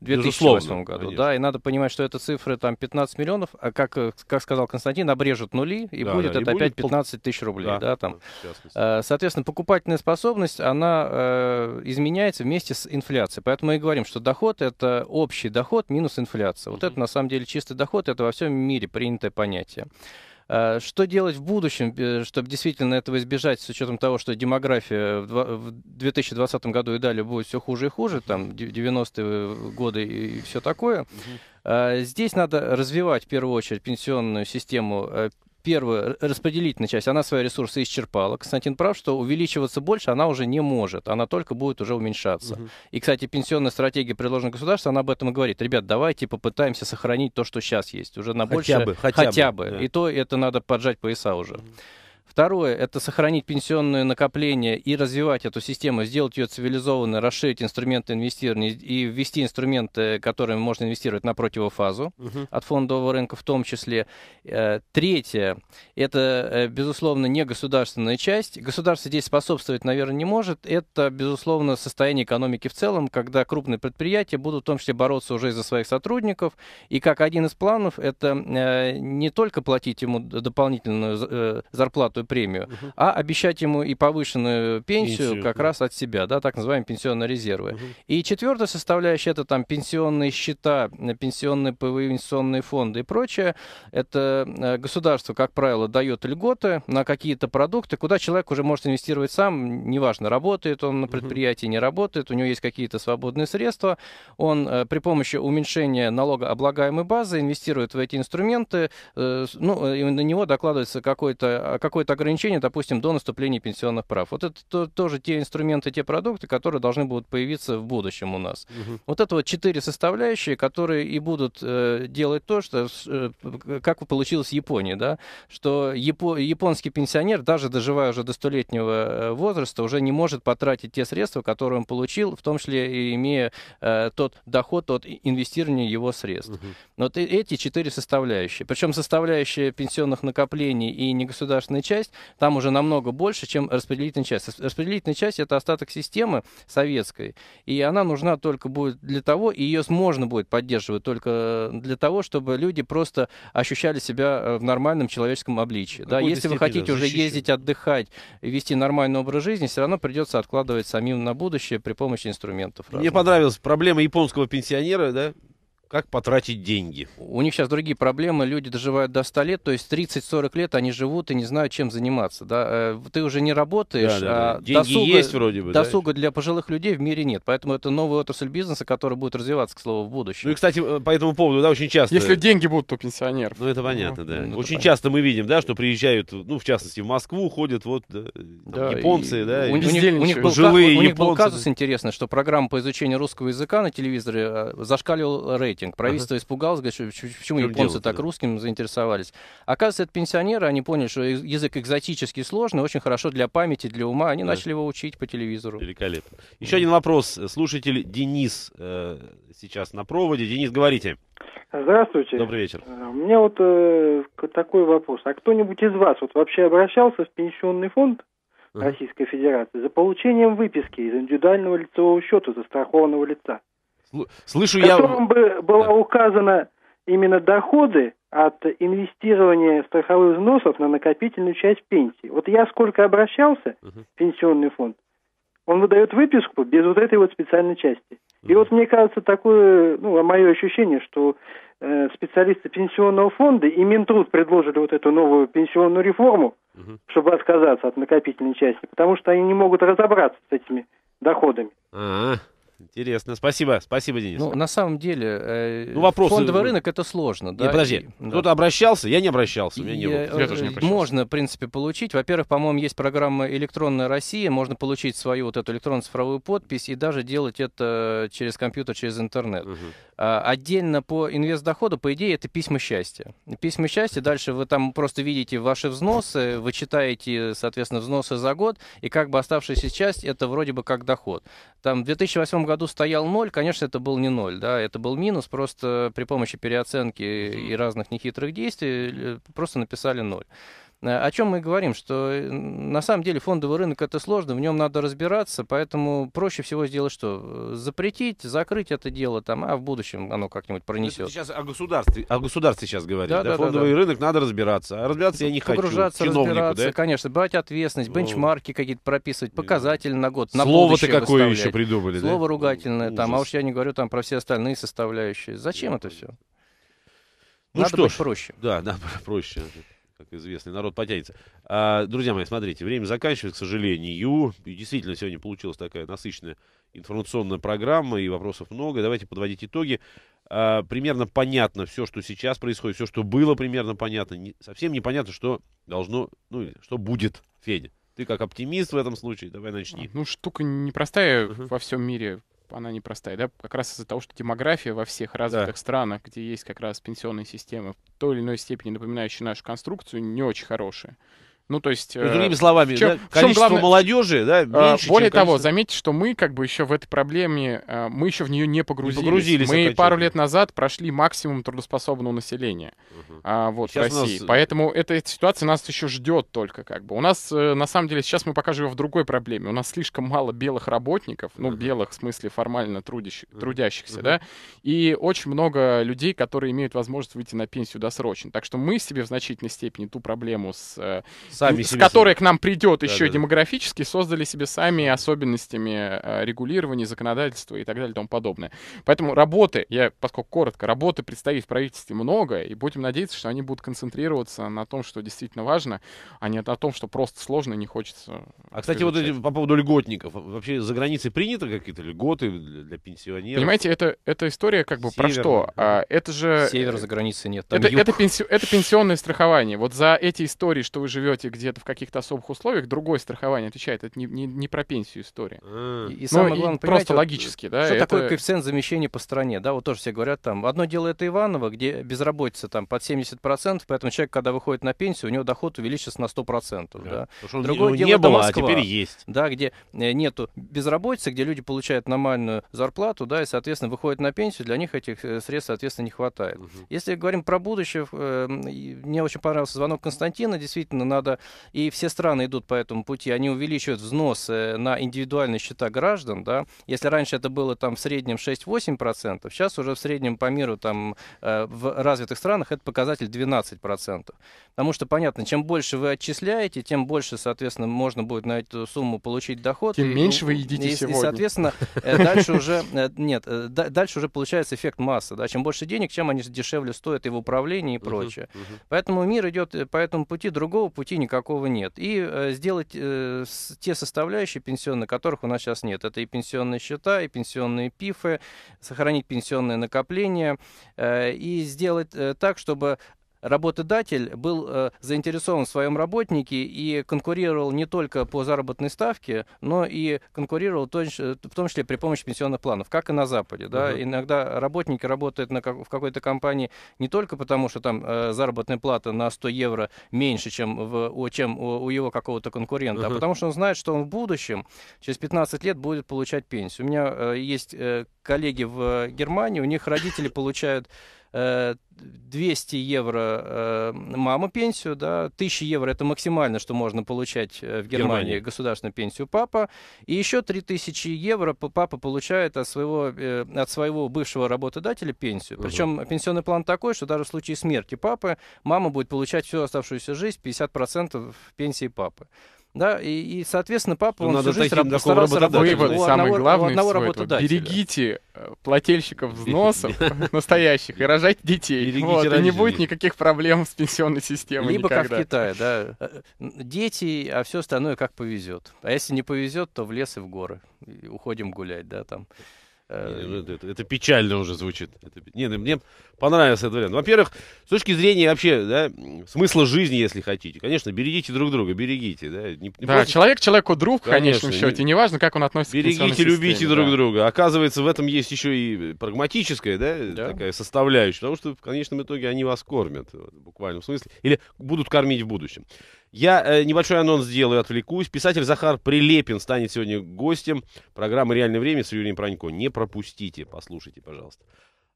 S3: Безусловно, году. Конечно. Да, и надо понимать, что это цифры там 15 миллионов, а как, э, как сказал Константин, обрежут нули, и да, будет да, это и опять будет... 15 тысяч рублей. Да, да, там. Соответственно, покупательная способность, она изменяется вместе с инфляцией. Поэтому мы и говорим, что доход — это общий доход минус инфляция. Вот mm-hmm. это, на самом деле, чистый доход, это во всем мире принято общепринятое понятие. А, что делать в будущем, э, чтобы действительно этого избежать, с учетом того, что демография в 2020 году и далее будет все хуже и хуже, там 90-е годы и все такое. А, здесь надо развивать в первую очередь пенсионную систему э, первое, распределительная часть, она свои ресурсы исчерпала. Константин прав, что увеличиваться больше она уже не может, она только будет уже уменьшаться. Угу. И, кстати, пенсионная стратегия, предложенная государством, она об этом и говорит. Ребят, давайте попытаемся сохранить то, что сейчас есть, уже на больше... Хотя бы, хотя, хотя бы. бы. Да. И то это надо поджать пояса уже. Угу. Второе – это сохранить пенсионные накопления и развивать эту систему, сделать ее цивилизованной, расширить инструменты инвестирования и ввести инструменты, которыми можно инвестировать на противофазу угу. от фондового рынка в том числе. Э, третье – это, э, безусловно, не государственная часть. Государство здесь способствовать, наверное, не может. Это, безусловно, состояние экономики в целом, когда крупные предприятия будут в том числе бороться уже за своих сотрудников. И как один из планов – это э, не только платить ему дополнительную зарплату премию, угу. а обещать ему и повышенную пенсию, пенсию как да. раз от себя, да, так называемые пенсионные резервы. Угу. И четвертая составляющая это там пенсионные счета, э, пенсионные пенсионные фонды и прочее. Это э, государство, как правило, дает льготы на какие-то продукты, куда человек уже может инвестировать сам, неважно, работает он на предприятии, не работает, у него есть какие-то свободные средства, он э, при помощи уменьшения налогооблагаемой базы инвестирует в эти инструменты, ну, и на него докладывается какой-то а, какой ограничения, допустим, до наступления пенсионных прав. Вот это то, тоже те инструменты, те продукты, которые должны будут появиться в будущем у нас. Угу. Вот это вот четыре составляющие, которые и будут э, делать то, что э, как получилось в Японии, да, что япо- японский пенсионер, даже доживая уже до столетнего э, возраста, уже не может потратить те средства, которые он получил, в том числе и имея э, тот доход от инвестирования его средств. Угу. Вот эти четыре составляющие. Причем составляющие пенсионных накоплений и негосударственной части часть, там уже намного больше, чем распределительная часть. Распределительная часть — это остаток системы советской, и она нужна только будет для того, и ее можно будет поддерживать только э, для того, чтобы люди просто ощущали себя э, в нормальном человеческом обличии. Да? Если вы хотите уже ездить, отдыхать, вести нормальный образ жизни, все равно придется откладывать самим на будущее при помощи инструментов. Мне
S1: понравилась проблема японского
S3: пенсионера, да? как потратить деньги. У них сейчас другие проблемы, люди доживают до 100 лет, то есть 30-40 лет они живут и не знают, чем заниматься. Да? Э, ты уже не работаешь, да, да, да. а деньги досуга, есть вроде бы. Досуга да? для пожилых людей в мире нет, поэтому это новая отрасль бизнеса, которая будет
S1: развиваться, к слову, в будущем. Ну и, кстати, э, по этому поводу, да, очень часто... Если
S3: деньги будут то пенсионер.
S1: Ну это понятно, ну, да. Ну, очень понятно. часто мы видим, да, что приезжают, ну в частности, в Москву ходят вот да, да, японцы, и, да. У, и, у, них, у них был, жилые у, у них был казус интересный, что программа по изучению русского языка на телевизоре
S3: э, зашкаливал рейтинг Лещенко. Правительство uh-huh. испугалось, говорит, что, почему что японцы так да? русским заинтересовались. Оказывается, это пенсионеры, они поняли, что язык экзотически сложный, очень хорошо для памяти, для ума. Они да. начали
S1: его учить по телевизору. Великолепно. Еще один вопрос. Слушатель Денис э, сейчас на проводе. Денис, говорите.
S4: Здравствуйте. Добрый вечер. Э, у меня вот э, такой вопрос. А кто-нибудь из вас вот вообще обращался в пенсионный фонд Российской Федерации за получением выписки из индивидуального лицевого счета застрахованного лица?
S1: Слышу я... бы
S4: была указана именно доходы от инвестирования страховых взносов на накопительную часть пенсии. Вот я сколько обращался uh-huh. в пенсионный фонд, он выдает выписку без вот этой вот специальной части. И вот мне кажется такое, ну, мое ощущение, что э, специалисты пенсионного фонда и Минтруд предложили вот эту новую пенсионную реформу, угу. чтобы отказаться от накопительной части, потому что они
S3: не могут разобраться с этими доходами.
S1: а а Интересно. Спасибо. Спасибо, Денис. Ну, на самом деле, э, ну, вопрос... фондовый рынок это сложно. Да? Не подожди. И, Кто-то ну, обращался? Я не обращался. у меня не было. Э, я, тоже не обращался.
S3: Можно, в принципе, получить. Во-первых, по-моему, есть программа «Электронная Россия». Можно получить свою вот эту электронно цифровую подпись и даже делать это через компьютер, через интернет. Угу. А, отдельно по инвестдоходу, по идее, это письма счастья. Письма счастья. Дальше вы там просто видите ваши взносы, вы читаете, соответственно, взносы за год, и как бы оставшаяся часть, это вроде бы как доход. Там в 2008 году стоял ноль, конечно, это был не ноль, да, это был минус, просто при помощи переоценки и разных нехитрых действий э, просто написали ноль. Э, о чем мы говорим? Что э, на самом деле фондовый рынок это сложно, в нем надо разбираться, поэтому проще всего сделать что? Э, запретить, закрыть это дело,
S1: там, а в будущем оно как-нибудь ну, пронесет. Сейчас о государстве, о государстве сейчас говорим. Да, да, да, фондовый да, да. рынок надо разбираться. А разбираться я не Погружаться, хочу. Погружаться, разбираться, да?
S3: конечно. Брать ответственность, бенчмарки какие-то прописывать, показатели на год. На Слово-то какое еще придумали. Слово да? ругательное, Ужас. там, а уж я не говорю там про все
S1: остальные составляющие. Зачем это все? Ну надо что ж, проще. Да, да, проще как известный народ потянется. А, друзья мои, смотрите, время заканчивается, к сожалению. И действительно, сегодня получилась такая насыщенная информационная программа, и вопросов много. Давайте подводить итоги. А, примерно понятно все, что сейчас происходит, все, что было, примерно понятно. Не, совсем непонятно, что должно, ну, что будет, Федя. Ты как оптимист в этом случае, давай начни. А, ну, штука непростая uh во всем мире она непростая, да, как раз из-за того, что
S2: демография во всех развитых да. странах, где есть как раз пенсионные системы, в той или иной степени напоминающие нашу конструкцию, не очень хорошая. Ну, то есть... И другими э, словами, чем, да, количество главное, молодежи, да, э, меньше, Более того, количество... заметьте, что мы как бы еще в этой проблеме, э, мы еще в нее не погрузились. Не погрузились мы пару лет назад прошли максимум трудоспособного населения угу. а, вот, в России. Нас... Поэтому эта ситуация нас еще ждет только как бы. У нас, на самом деле, сейчас мы пока живем в другой проблеме. У нас слишком мало белых работников, ну, угу. белых в смысле формально трудящих, угу. трудящихся, угу. да, и очень много людей, которые имеют возможность выйти на пенсию досрочно. Так что мы себе в значительной степени ту проблему с сами с себе которой к нам придет да, еще да, демографически, создали себе сами особенностями э, регулирования, законодательства и так далее и тому подобное. Поэтому работы, я, поскольку коротко, работы предстоит в правительстве много, и будем надеяться, что они будут концентрироваться на том, что действительно важно, а не о том, что просто сложно и не хочется. А, кстати, вот эти, по
S1: поводу льготников. Вообще за границей принято какие-то льготы для, пенсионеров? Понимаете, это, это история как бы Север. про что? А, это же... Север за границей нет. это, юг. это,
S2: пенси... это пенсионное страхование. Вот за эти истории, что вы живете работе где-то в каких-то особых условиях, другое страхование отвечает. Это не, не,
S3: не про пенсию история. И, и ну, самое ну, главное, просто вот, логически, да. Что это... такое коэффициент замещения по стране? Да, вот тоже все говорят там. Одно дело это Иваново, где безработица там под 70%, поэтому человек, когда выходит на пенсию, у него доход увеличится на 100%. Да. Да. Потому Другое не дело не было, а Москва, а теперь есть. Да, где э, нету безработицы, где люди получают нормальную зарплату, да, и, соответственно, выходят на пенсию, для них этих э, средств, соответственно, не хватает. Угу. Если говорим про будущее, э, мне очень понравился звонок Константина, действительно, надо и все страны идут по этому пути, они увеличивают взносы э, на индивидуальные счета граждан, да, если раньше это было там в среднем 6-8%, сейчас уже в среднем по миру там э, в развитых странах это показатель 12%, потому что понятно, чем больше вы отчисляете, тем больше, соответственно, можно будет на эту сумму получить доход. Тем и, меньше вы едите и, сегодня. И, соответственно, э, дальше уже, нет, дальше уже получается эффект массы, да, чем больше денег, чем они дешевле стоят и в управлении и прочее. Поэтому мир идет по этому пути, другого пути не никакого нет. И э, сделать э, те составляющие пенсионные, которых у нас сейчас нет. Это и пенсионные счета, и пенсионные пифы, сохранить пенсионные накопления э, и сделать так, чтобы работодатель был э, заинтересован в своем работнике и конкурировал не только по заработной ставке, но и конкурировал э, в том числе при помощи пенсионных планов, как и на Западе. Да? Uh-huh. Иногда работники работают на, в какой-то компании не только потому, что там э, заработная плата на 100 евро меньше, чем, в, у, чем у, у его какого-то конкурента, uh-huh. а потому что он знает, что он в будущем, через 15 лет, будет получать пенсию. У меня э, есть э, коллеги в э, Германии, у них родители получают 200 э, евро э, мама пенсию, да, 1000 евро это максимально, что можно получать э, в Германии, Германии. государственную пенсию папа, и еще 3000 евро папа получает от своего, от своего бывшего работодателя пенсию. Угу. Причем пенсионный план такой, что даже в случае смерти папы мама будет получать всю оставшуюся жизнь 50% пенсии папы. Да, и, и соответственно, папа, ну, он надо всю жизнь таким, постарался работать Вывод, самый главный одного работодателя.
S2: Берегите э, плательщиков
S3: взносов настоящих и рожайте детей. Вот, и не будет
S2: никаких проблем с пенсионной системой Либо никогда. как в
S3: Китае, да. Э, дети, а все остальное как повезет. А если не повезет,
S1: то в лес и в горы. И уходим гулять, да, там. Э, ну, это, это печально уже звучит. Это, не, ну, мне понравился этот вариант. Во-первых, с точки зрения вообще да, смысла жизни, если хотите. Конечно, берегите друг друга, берегите. Да, не, не да просто... человек человеку друг, конечно, в конечном счете. Не, неважно, как он относится берегите, к Берегите, любите системе, друг друга. Оказывается, в этом есть еще и прагматическая да, да. такая составляющая. Потому что в конечном итоге они вас кормят в буквальном смысле. Или будут кормить в будущем. Я э, небольшой анонс сделаю, отвлекусь. Писатель Захар Прилепин станет сегодня гостем программы «Реальное время» с Юрием Пронько. Не пропустите, послушайте, пожалуйста.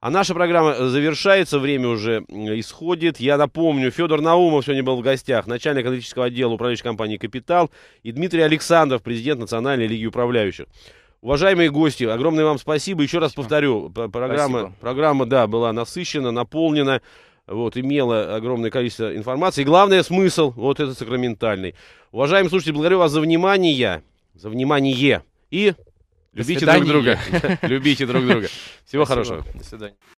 S1: А наша программа э, завершается, время уже исходит. Я напомню, Федор Наумов сегодня был в гостях, начальник аналитического отдела управляющей компании «Капитал» и Дмитрий Александров, президент Национальной лиги управляющих. Уважаемые гости, огромное вам спасибо. Еще раз повторю, программа, программа да, была насыщена, наполнена, вот, имела огромное количество информации. И главное, смысл, вот этот сакраментальный. Уважаемые слушатели, благодарю вас за внимание, за внимание и Любите друг друга. Любите друг друга. Всего хорошего. До свидания.